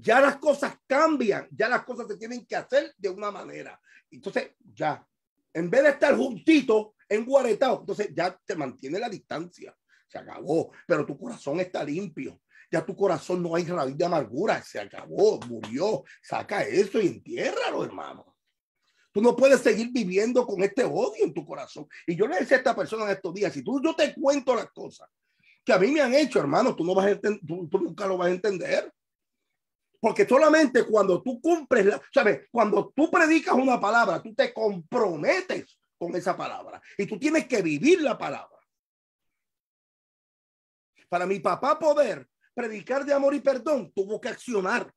ya las cosas cambian, ya las cosas se tienen que hacer de una manera. Entonces, ya, en vez de estar en enguaretado, entonces ya te mantiene la distancia. Se acabó, pero tu corazón está limpio. Ya tu corazón no hay raíz de amargura. Se acabó, murió. Saca eso y entiérralo, hermano. Tú no puedes seguir viviendo con este odio en tu corazón. Y yo le decía a esta persona en estos días, si tú yo te cuento las cosas que a mí me han hecho, hermano, tú no vas a tú nunca lo vas a entender. Porque solamente cuando tú cumples, ¿sabes? Cuando tú predicas una palabra, tú te comprometes con esa palabra y tú tienes que vivir la palabra. Para mi papá poder predicar de amor y perdón, tuvo que accionar.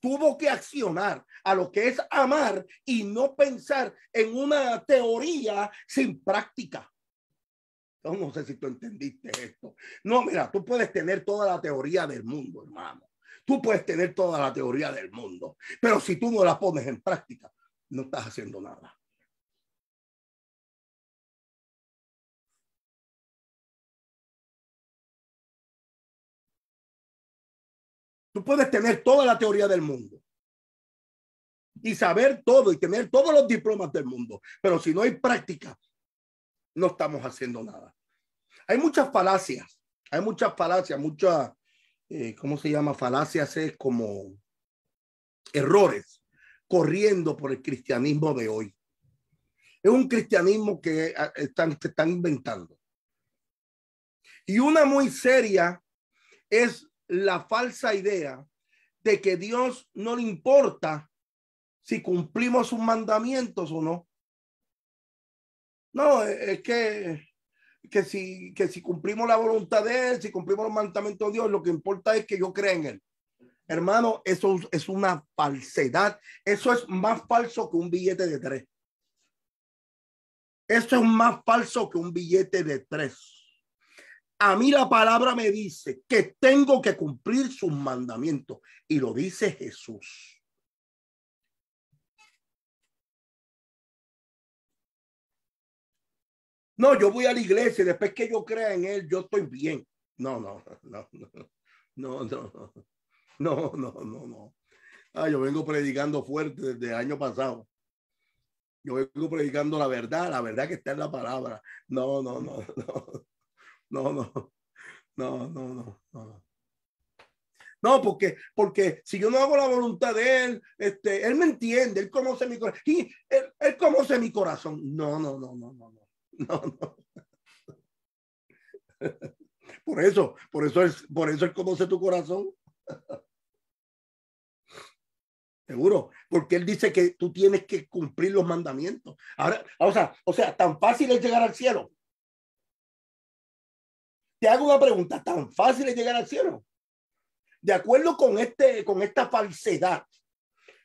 Tuvo que accionar a lo que es amar y no pensar en una teoría sin práctica. no sé si tú entendiste esto. No, mira, tú puedes tener toda la teoría del mundo, hermano. Tú puedes tener toda la teoría del mundo, pero si tú no la pones en práctica, no estás haciendo nada. Tú puedes tener toda la teoría del mundo y saber todo y tener todos los diplomas del mundo, pero si no hay práctica, no estamos haciendo nada. Hay muchas falacias, hay muchas falacias, muchas eh, ¿cómo se llama? Falacias es como errores corriendo por el cristianismo de hoy. Es un cristianismo que ah, están, que están inventando. Y una muy seria es la falsa idea de que Dios no le importa si cumplimos sus mandamientos o no. No, es que que si, que si cumplimos la voluntad de Él, si cumplimos los mandamientos de Dios, lo que importa es que yo crea en Él. Hermano, eso es una falsedad. Eso es más falso que un billete de tres. Eso es más falso que un billete de tres. A mí la palabra me dice que tengo que cumplir sus mandamientos y lo dice Jesús. No, yo voy a la iglesia y después que yo crea en él, yo estoy bien. No, no, no, no, no, no, no, no, no. no. Ah, yo vengo predicando fuerte desde el año pasado. Yo vengo predicando la verdad, la verdad que está en la palabra. No, no, no, no, no, no, no, no, no. no. No, porque, porque si yo no hago la voluntad de él, este, él me entiende, él conoce mi corazón. Y él, él conoce mi corazón. No, no, no, no, no, No, no. Por eso, por eso es, por eso él conoce tu corazón. Seguro, porque él dice que tú tienes que cumplir los mandamientos. Ahora, o sea, o sea, tan fácil es llegar al cielo. Te hago una pregunta, tan fácil es llegar al cielo. De acuerdo con este con esta falsedad,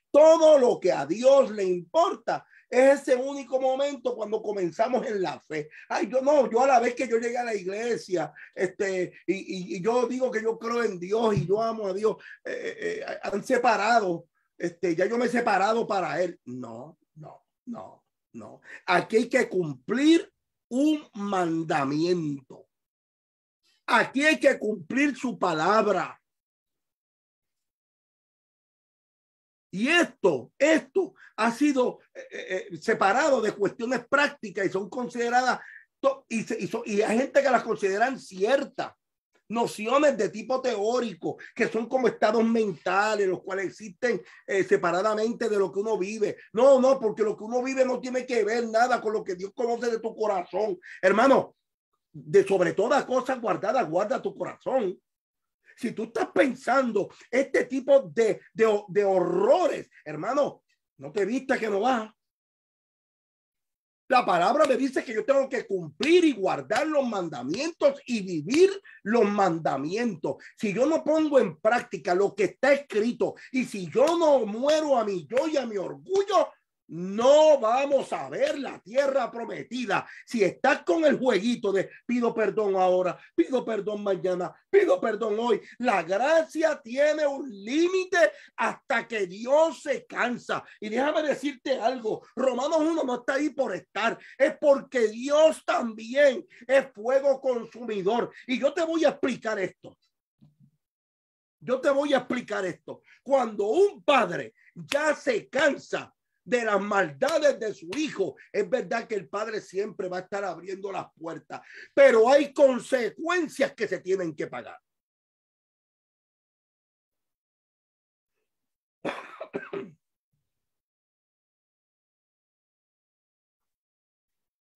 todo lo que a Dios le importa es ese único momento cuando comenzamos en la fe. Ay, yo no, yo a la vez que yo llegué a la iglesia, este, y, yo digo que yo creo en Dios y yo amo a Dios, eh, eh, eh, han separado, este, ya yo me he separado para Él. No, no, no, no. Aquí hay que cumplir un mandamiento. Aquí hay que cumplir su palabra. Y esto, esto ha sido eh, eh, eh, separado de cuestiones prácticas y son consideradas, y, y hay gente que las consideran ciertas nociones de tipo teórico, que son como estados mentales, los cuales existen separadamente de lo que uno vive. No, no, porque lo que uno vive no tiene que ver nada con lo que Dios conoce de tu corazón. Hermano, de sobre todas cosas guardadas, guarda tu corazón. Si tú estás pensando este tipo de, de, de horrores, hermano, no te vistas que no va. La palabra me dice que yo tengo que cumplir y guardar los mandamientos y vivir los mandamientos. Si yo no pongo en práctica lo que está escrito y si yo no muero a mi yo y a mi orgullo, no vamos a ver la tierra prometida. Si estás con el jueguito de pido perdón ahora, pido perdón mañana, pido perdón hoy, la gracia tiene un límite hasta que Dios se cansa. Y déjame decirte algo, Romanos 1 no está ahí por estar, es porque Dios también es fuego consumidor. Y yo te voy a explicar esto. Yo te voy a explicar esto. Cuando un padre ya se cansa de las maldades de su hijo. Es verdad que el padre siempre va a estar abriendo las puertas, pero hay consecuencias que se tienen que pagar.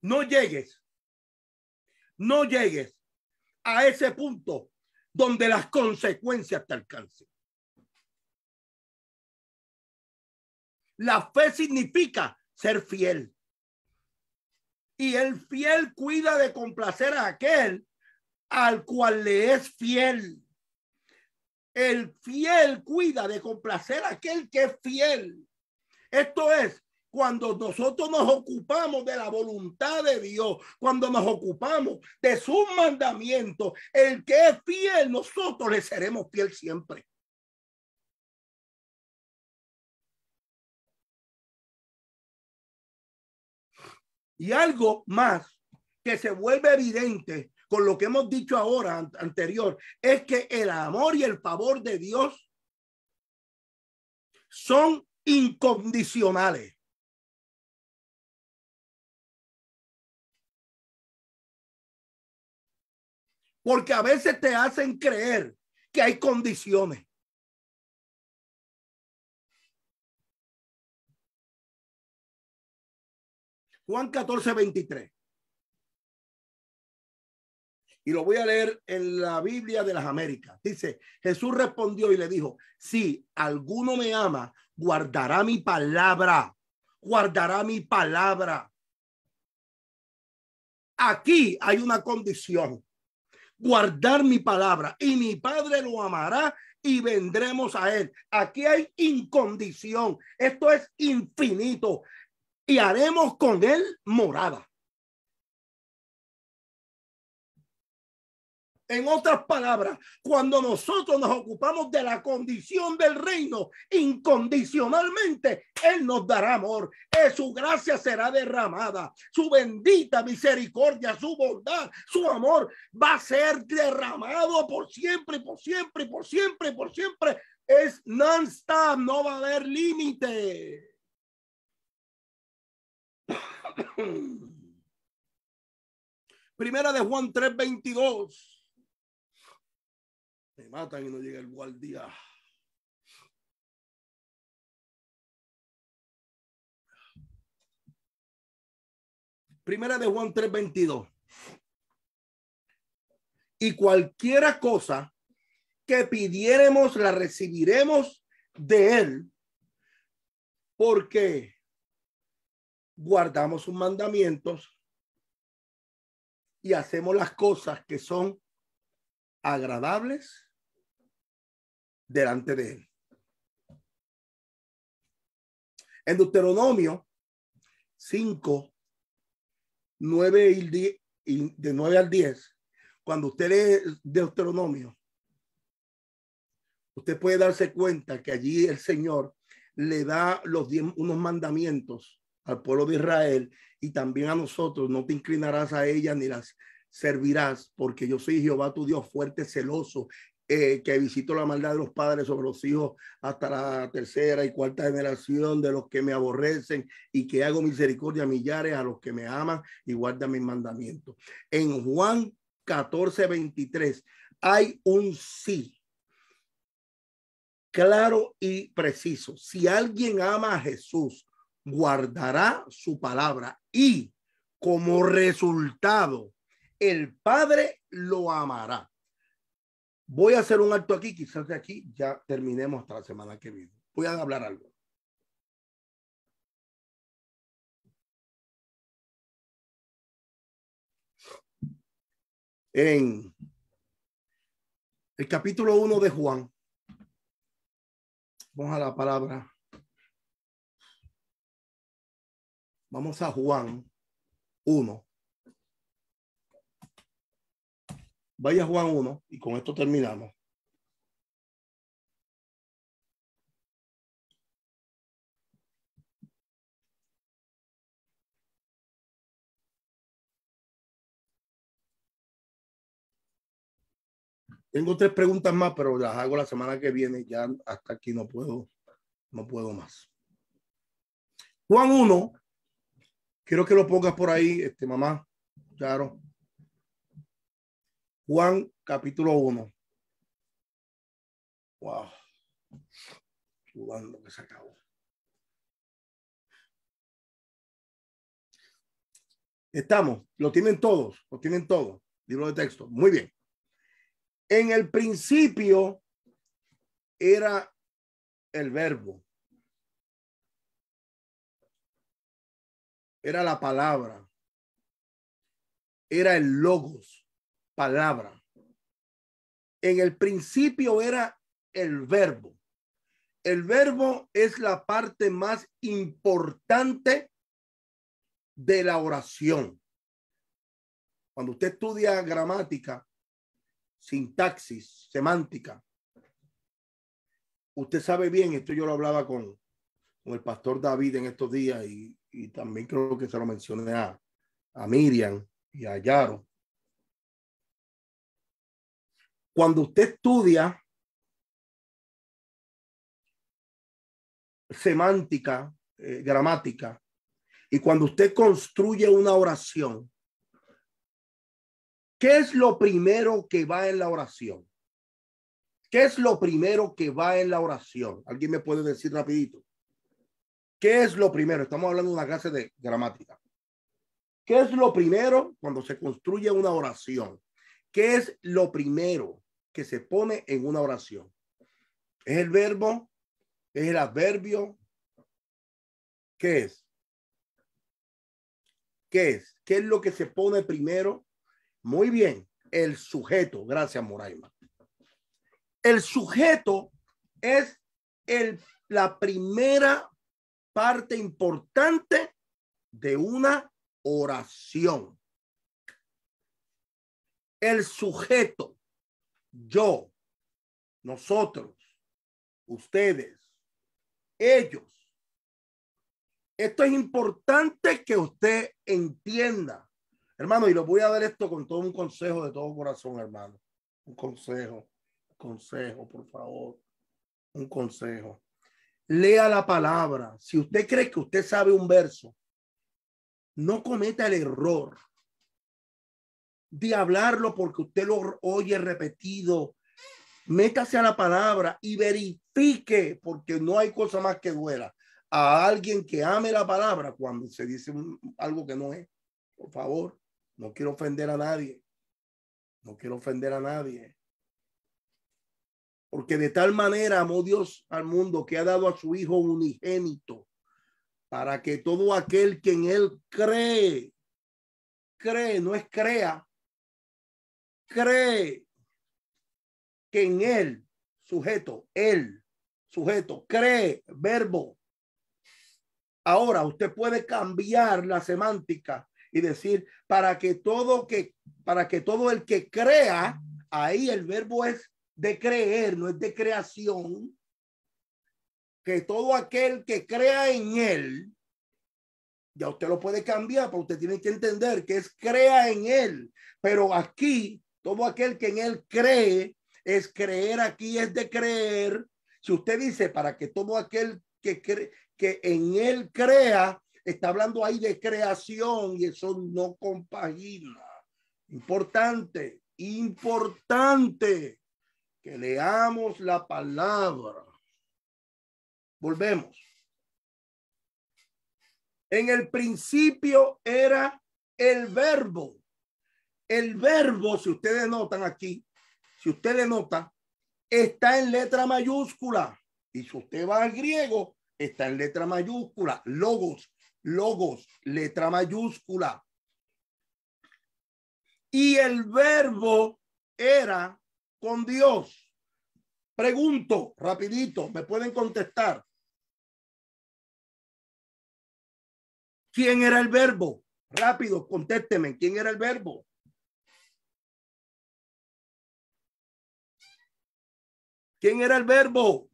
No llegues, no llegues a ese punto donde las consecuencias te alcancen. La fe significa ser fiel. Y el fiel cuida de complacer a aquel al cual le es fiel. El fiel cuida de complacer a aquel que es fiel. Esto es, cuando nosotros nos ocupamos de la voluntad de Dios, cuando nos ocupamos de sus mandamientos, el que es fiel, nosotros le seremos fiel siempre. Y algo más que se vuelve evidente con lo que hemos dicho ahora anterior es que el amor y el favor de Dios son incondicionales. Porque a veces te hacen creer que hay condiciones. Juan 14, 23. Y lo voy a leer en la Biblia de las Américas. Dice, Jesús respondió y le dijo, si alguno me ama, guardará mi palabra, guardará mi palabra. Aquí hay una condición, guardar mi palabra y mi Padre lo amará y vendremos a Él. Aquí hay incondición. Esto es infinito y haremos con él morada. En otras palabras, cuando nosotros nos ocupamos de la condición del reino incondicionalmente, Él nos dará amor, eh, su gracia será derramada, su bendita misericordia, su bondad, su amor va a ser derramado por siempre, por siempre, por siempre, por siempre. Es non-stop, no va a haber límite. Primera de Juan 3:22. Me matan y no llega el guardia. Primera de Juan 3:22. Y cualquiera cosa que pidiéramos la recibiremos de él. Porque guardamos sus mandamientos y hacemos las cosas que son agradables delante de Él. En Deuteronomio 5, 9 y de 9 al 10, cuando usted lee Deuteronomio, usted puede darse cuenta que allí el Señor le da los diez, unos mandamientos al pueblo de Israel y también a nosotros, no te inclinarás a ellas ni las servirás, porque yo soy Jehová tu Dios fuerte, celoso, eh, que visito la maldad de los padres sobre los hijos hasta la tercera y cuarta generación de los que me aborrecen y que hago misericordia a millares a los que me aman y guardan mis mandamientos. En Juan 14, 23 hay un sí claro y preciso. Si alguien ama a Jesús, guardará su palabra y como resultado el Padre lo amará. Voy a hacer un acto aquí, quizás de aquí ya terminemos hasta la semana que viene. Voy a hablar algo. En el capítulo 1 de Juan, vamos a la palabra Vamos a Juan 1. Vaya Juan 1 y con esto terminamos. Tengo tres preguntas más, pero las hago la semana que viene. Ya hasta aquí no puedo, no puedo más. Juan 1, Quiero que lo pongas por ahí, este, mamá. Claro. Juan capítulo 1. Wow. lo que se acabó. Estamos, lo tienen todos, lo tienen todos. Libro de texto. Muy bien. En el principio era el verbo era la palabra, era el logos, palabra. En el principio era el verbo. El verbo es la parte más importante de la oración. Cuando usted estudia gramática, sintaxis, semántica, usted sabe bien, esto yo lo hablaba con, con el pastor David en estos días y y también creo que se lo mencioné a, Miriam y a Yaro. Cuando usted estudia semántica, eh, gramática, y cuando usted construye una oración, ¿qué es lo primero que va en la oración? ¿Qué es lo primero que va en la oración? ¿Alguien me puede decir rapidito? ¿Qué es lo primero? Estamos hablando de una clase de gramática. ¿Qué es lo primero cuando se construye una oración? ¿Qué es lo primero que se pone en una oración? ¿Es el verbo? ¿Es el adverbio? ¿Qué es? ¿Qué es? ¿Qué es lo que se pone primero? Muy bien, el sujeto. Gracias, Moraima. El sujeto es el, la primera parte importante de una oración. El sujeto, yo, nosotros, ustedes, ellos. Esto es importante que usted entienda. Hermano, y lo voy a dar esto con todo un consejo de todo corazón, hermano. Un consejo, consejo, por favor. Un consejo lea la palabra. Si usted cree que usted sabe un verso, no cometa el error de hablarlo porque usted lo oye repetido. Métase a la palabra y verifique, porque no hay cosa más que duela a alguien que ame la palabra cuando se dice algo que no es. Por favor, no quiero ofender a nadie. No quiero ofender a nadie. Porque de tal manera amó Dios al mundo que ha dado a su Hijo unigénito para que todo aquel que en Él cree, cree, no es crea, cree que en Él, sujeto, Él, sujeto, cree, verbo. Ahora usted puede cambiar la semántica y decir para que todo que para que todo el que crea, ahí el verbo es de creer, no es de creación, que todo aquel que crea en él, ya usted lo puede cambiar, pero usted tiene que entender que es crea en él. Pero aquí, todo aquel que en él cree, es creer aquí, es de creer. Si usted dice para que todo aquel que, cree, que en él crea, está hablando ahí de creación y eso no compagina. Importante, importante que leamos la palabra. Volvemos. En el principio era el verbo. El verbo, si ustedes notan aquí, si ustedes notan, está en letra mayúscula. Y si usted va al griego, está en letra mayúscula. Logos, logos, letra mayúscula. Y el verbo era con Dios? Pregunto, rapidito, me pueden contestar. ¿Quién era el verbo? Rápido, contésteme, ¿quién era el verbo? ¿Quién era el verbo?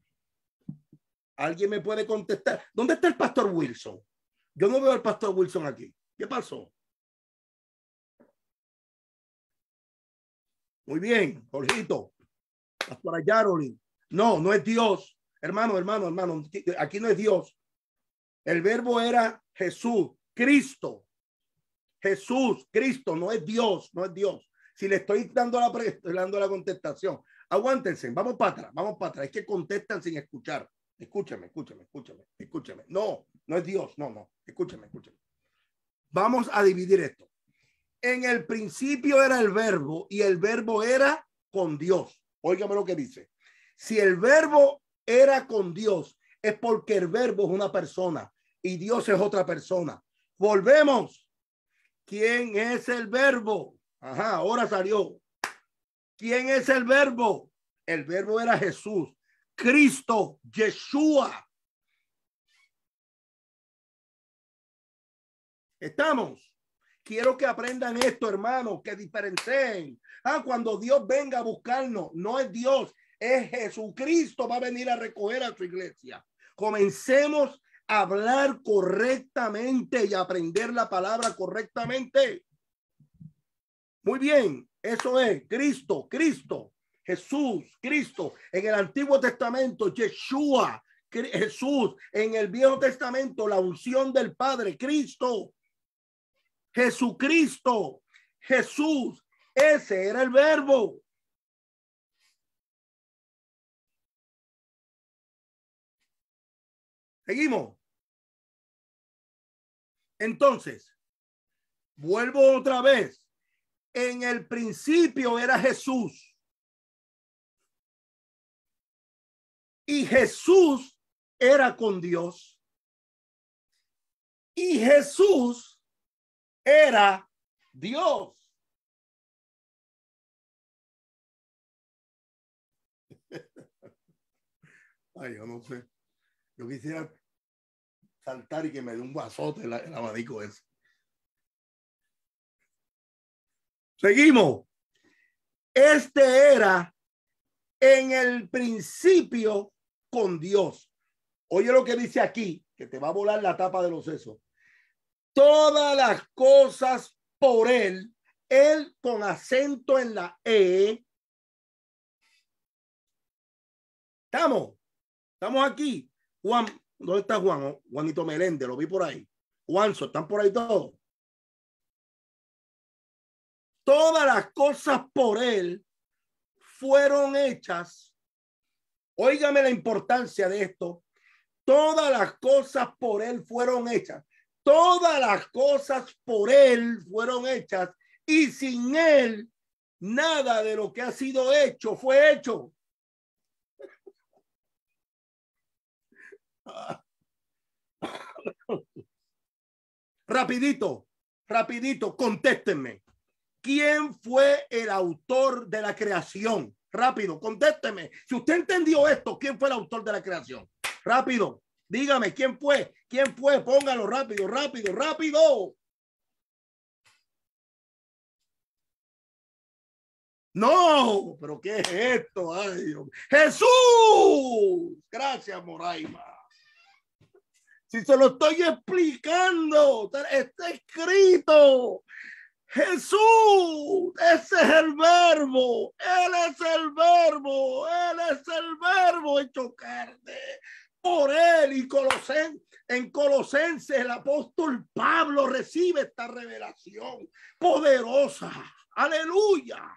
¿Alguien me puede contestar? ¿Dónde está el pastor Wilson? Yo no veo al pastor Wilson aquí. ¿Qué pasó? Muy bien, Jorgito. para No, no es Dios. Hermano, hermano, hermano, aquí no es Dios. El verbo era Jesús, Cristo. Jesús, Cristo, no es Dios, no es Dios. Si le estoy dando la, estoy dando la contestación, aguántense, vamos para atrás, vamos para atrás. Es que contestan sin escuchar. Escúchame, escúchame, escúchame, escúchame. No, no es Dios, no, no. Escúchame, escúchame. Vamos a dividir esto. En el principio era el verbo y el verbo era con Dios. Óigame lo que dice. Si el verbo era con Dios, es porque el verbo es una persona y Dios es otra persona. Volvemos. ¿Quién es el verbo? Ajá, ahora salió. ¿Quién es el verbo? El verbo era Jesús, Cristo, Yeshua. Estamos. Quiero que aprendan esto, hermano, que diferencien. Ah, cuando Dios venga a buscarnos, no es Dios, es Jesucristo va a venir a recoger a su iglesia. Comencemos a hablar correctamente y aprender la palabra correctamente. Muy bien, eso es Cristo, Cristo, Jesús, Cristo. En el Antiguo Testamento, Yeshua, Jesús. En el Viejo Testamento, la unción del Padre, Cristo. Jesucristo, Jesús, ese era el verbo. Seguimos. Entonces, vuelvo otra vez. En el principio era Jesús. Y Jesús era con Dios. Y Jesús era Dios. Ay, yo no sé. Yo quisiera saltar y que me dé un guazote el, el abanico ese. Seguimos. Este era en el principio con Dios. Oye lo que dice aquí, que te va a volar la tapa de los sesos todas las cosas por él, él con acento en la E. Estamos, estamos aquí. Juan, ¿dónde está Juan? Juanito Meléndez, lo vi por ahí. Juanzo, están por ahí todos. Todas las cosas por él fueron hechas. Óigame la importancia de esto. Todas las cosas por él fueron hechas. Todas las cosas por Él fueron hechas y sin Él nada de lo que ha sido hecho fue hecho. rapidito, rapidito, contéstenme. ¿Quién fue el autor de la creación? Rápido, contésteme. Si usted entendió esto, ¿quién fue el autor de la creación? Rápido. Dígame, ¿quién fue? ¿Quién fue? Póngalo rápido, rápido, rápido. No, pero ¿qué es esto? Ay, Jesús. Gracias, Moraima. Si se lo estoy explicando, está escrito. Jesús, ese es el verbo, Él es el verbo, Él es el verbo hecho carne por él y Colosen, en Colosense, el apóstol Pablo recibe esta revelación poderosa. Aleluya.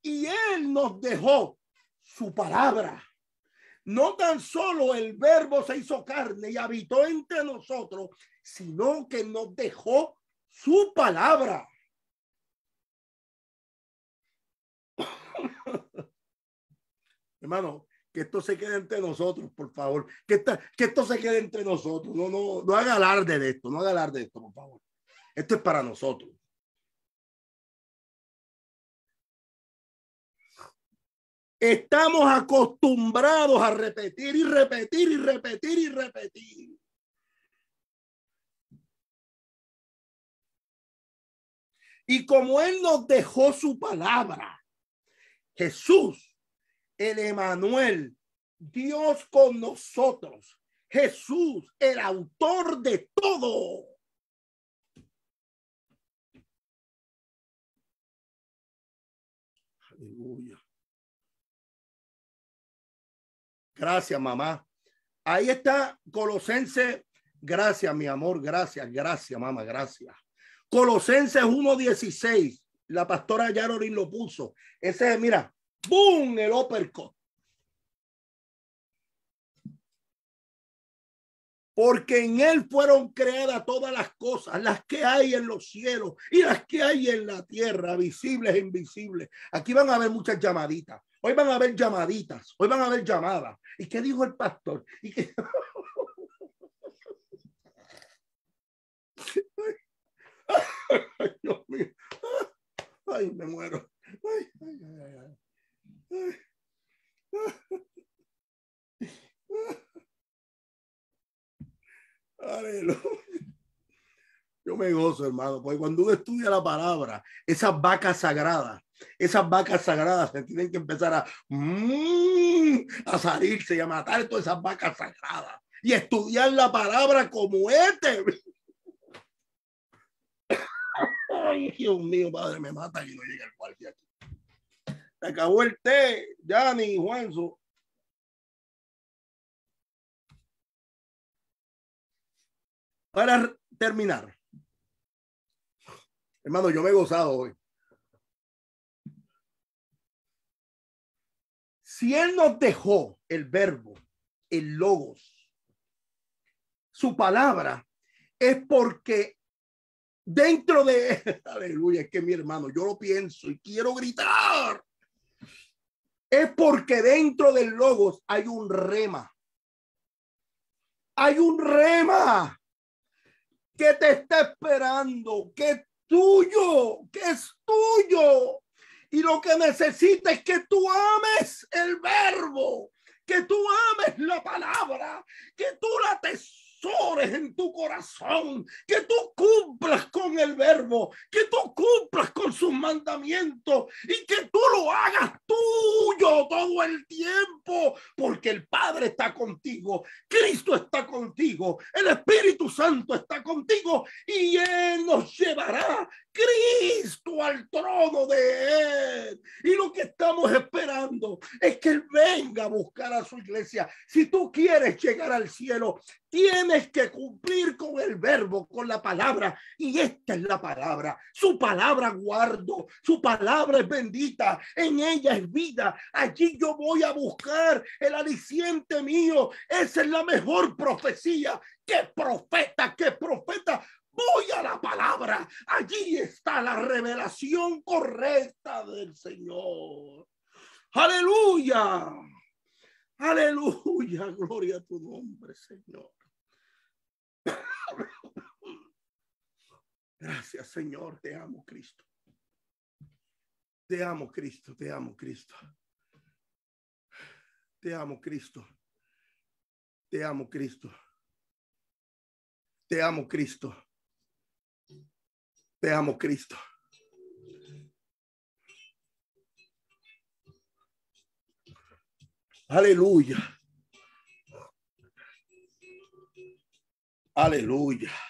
Y él nos dejó su palabra. No tan solo el verbo se hizo carne y habitó entre nosotros, sino que nos dejó su palabra. Hermano, que esto se quede entre nosotros, por favor. Que, que esto se quede entre nosotros. No, no, no haga alarde de esto, no haga alarde de esto, por favor. Esto es para nosotros. Estamos acostumbrados a repetir y repetir y repetir y repetir. Y como Él nos dejó su palabra, Jesús el Emanuel, Dios con nosotros, Jesús, el autor de todo. Aleluya. Gracias, mamá. Ahí está Colosense. Gracias, mi amor. Gracias, gracias, mamá. Gracias. Colosenses 1.16. La pastora Yarorin lo puso. Ese, es, mira, ¡Boom! El uppercut. Porque en él fueron creadas todas las cosas, las que hay en los cielos y las que hay en la tierra, visibles e invisibles. Aquí van a haber muchas llamaditas. Hoy van a haber llamaditas. Hoy van a haber llamadas. ¿Y qué dijo el pastor? ¿Y qué... Ay, Dios mío. Ay, me muero. Ay, ay, ay, yo me gozo, hermano, porque cuando uno estudia la palabra, esas vacas sagradas, esas vacas sagradas se tienen que empezar a, mm, a salirse y a matar todas esas vacas sagradas y estudiar la palabra como este. Dios mío, padre, me mata y no llega el cualquiera aquí acabó el té, Ya ni Juanzo. Para terminar, hermano, yo me he gozado hoy. Si Él nos dejó el verbo, el logos, su palabra, es porque dentro de, aleluya, es que mi hermano, yo lo pienso y quiero gritar es porque dentro del logos hay un rema. Hay un rema que te está esperando, que es tuyo, que es tuyo. Y lo que necesita es que tú ames el verbo, que tú ames la palabra, que tú la te en tu corazón, que tú cumplas con el verbo, que tú cumplas con sus mandamientos y que tú lo hagas tuyo todo el tiempo, porque el Padre está contigo, Cristo está contigo, el Espíritu Santo está contigo y Él nos llevará Cristo al trono de Él. Y lo que estamos esperando es que Él venga a buscar a su iglesia. Si tú quieres llegar al cielo, tienes que cumplir con el verbo, con la palabra. Y esta es la palabra. Su palabra guardo, su palabra es bendita, en ella es vida. Allí yo voy a buscar el aliciente mío. Esa es la mejor profecía. ¿Qué profeta, ¿Qué profeta Voy a la palabra. Allí está la revelación correcta del Señor. Aleluya. Aleluya. Gloria a tu nombre, Señor. Gracias, Señor. Te amo, Cristo. Te amo, Cristo. Te amo, Cristo. Te amo, Cristo. Te amo, Cristo. Te amo, Cristo. Te amo, Cristo. Aleluya. Aleluya.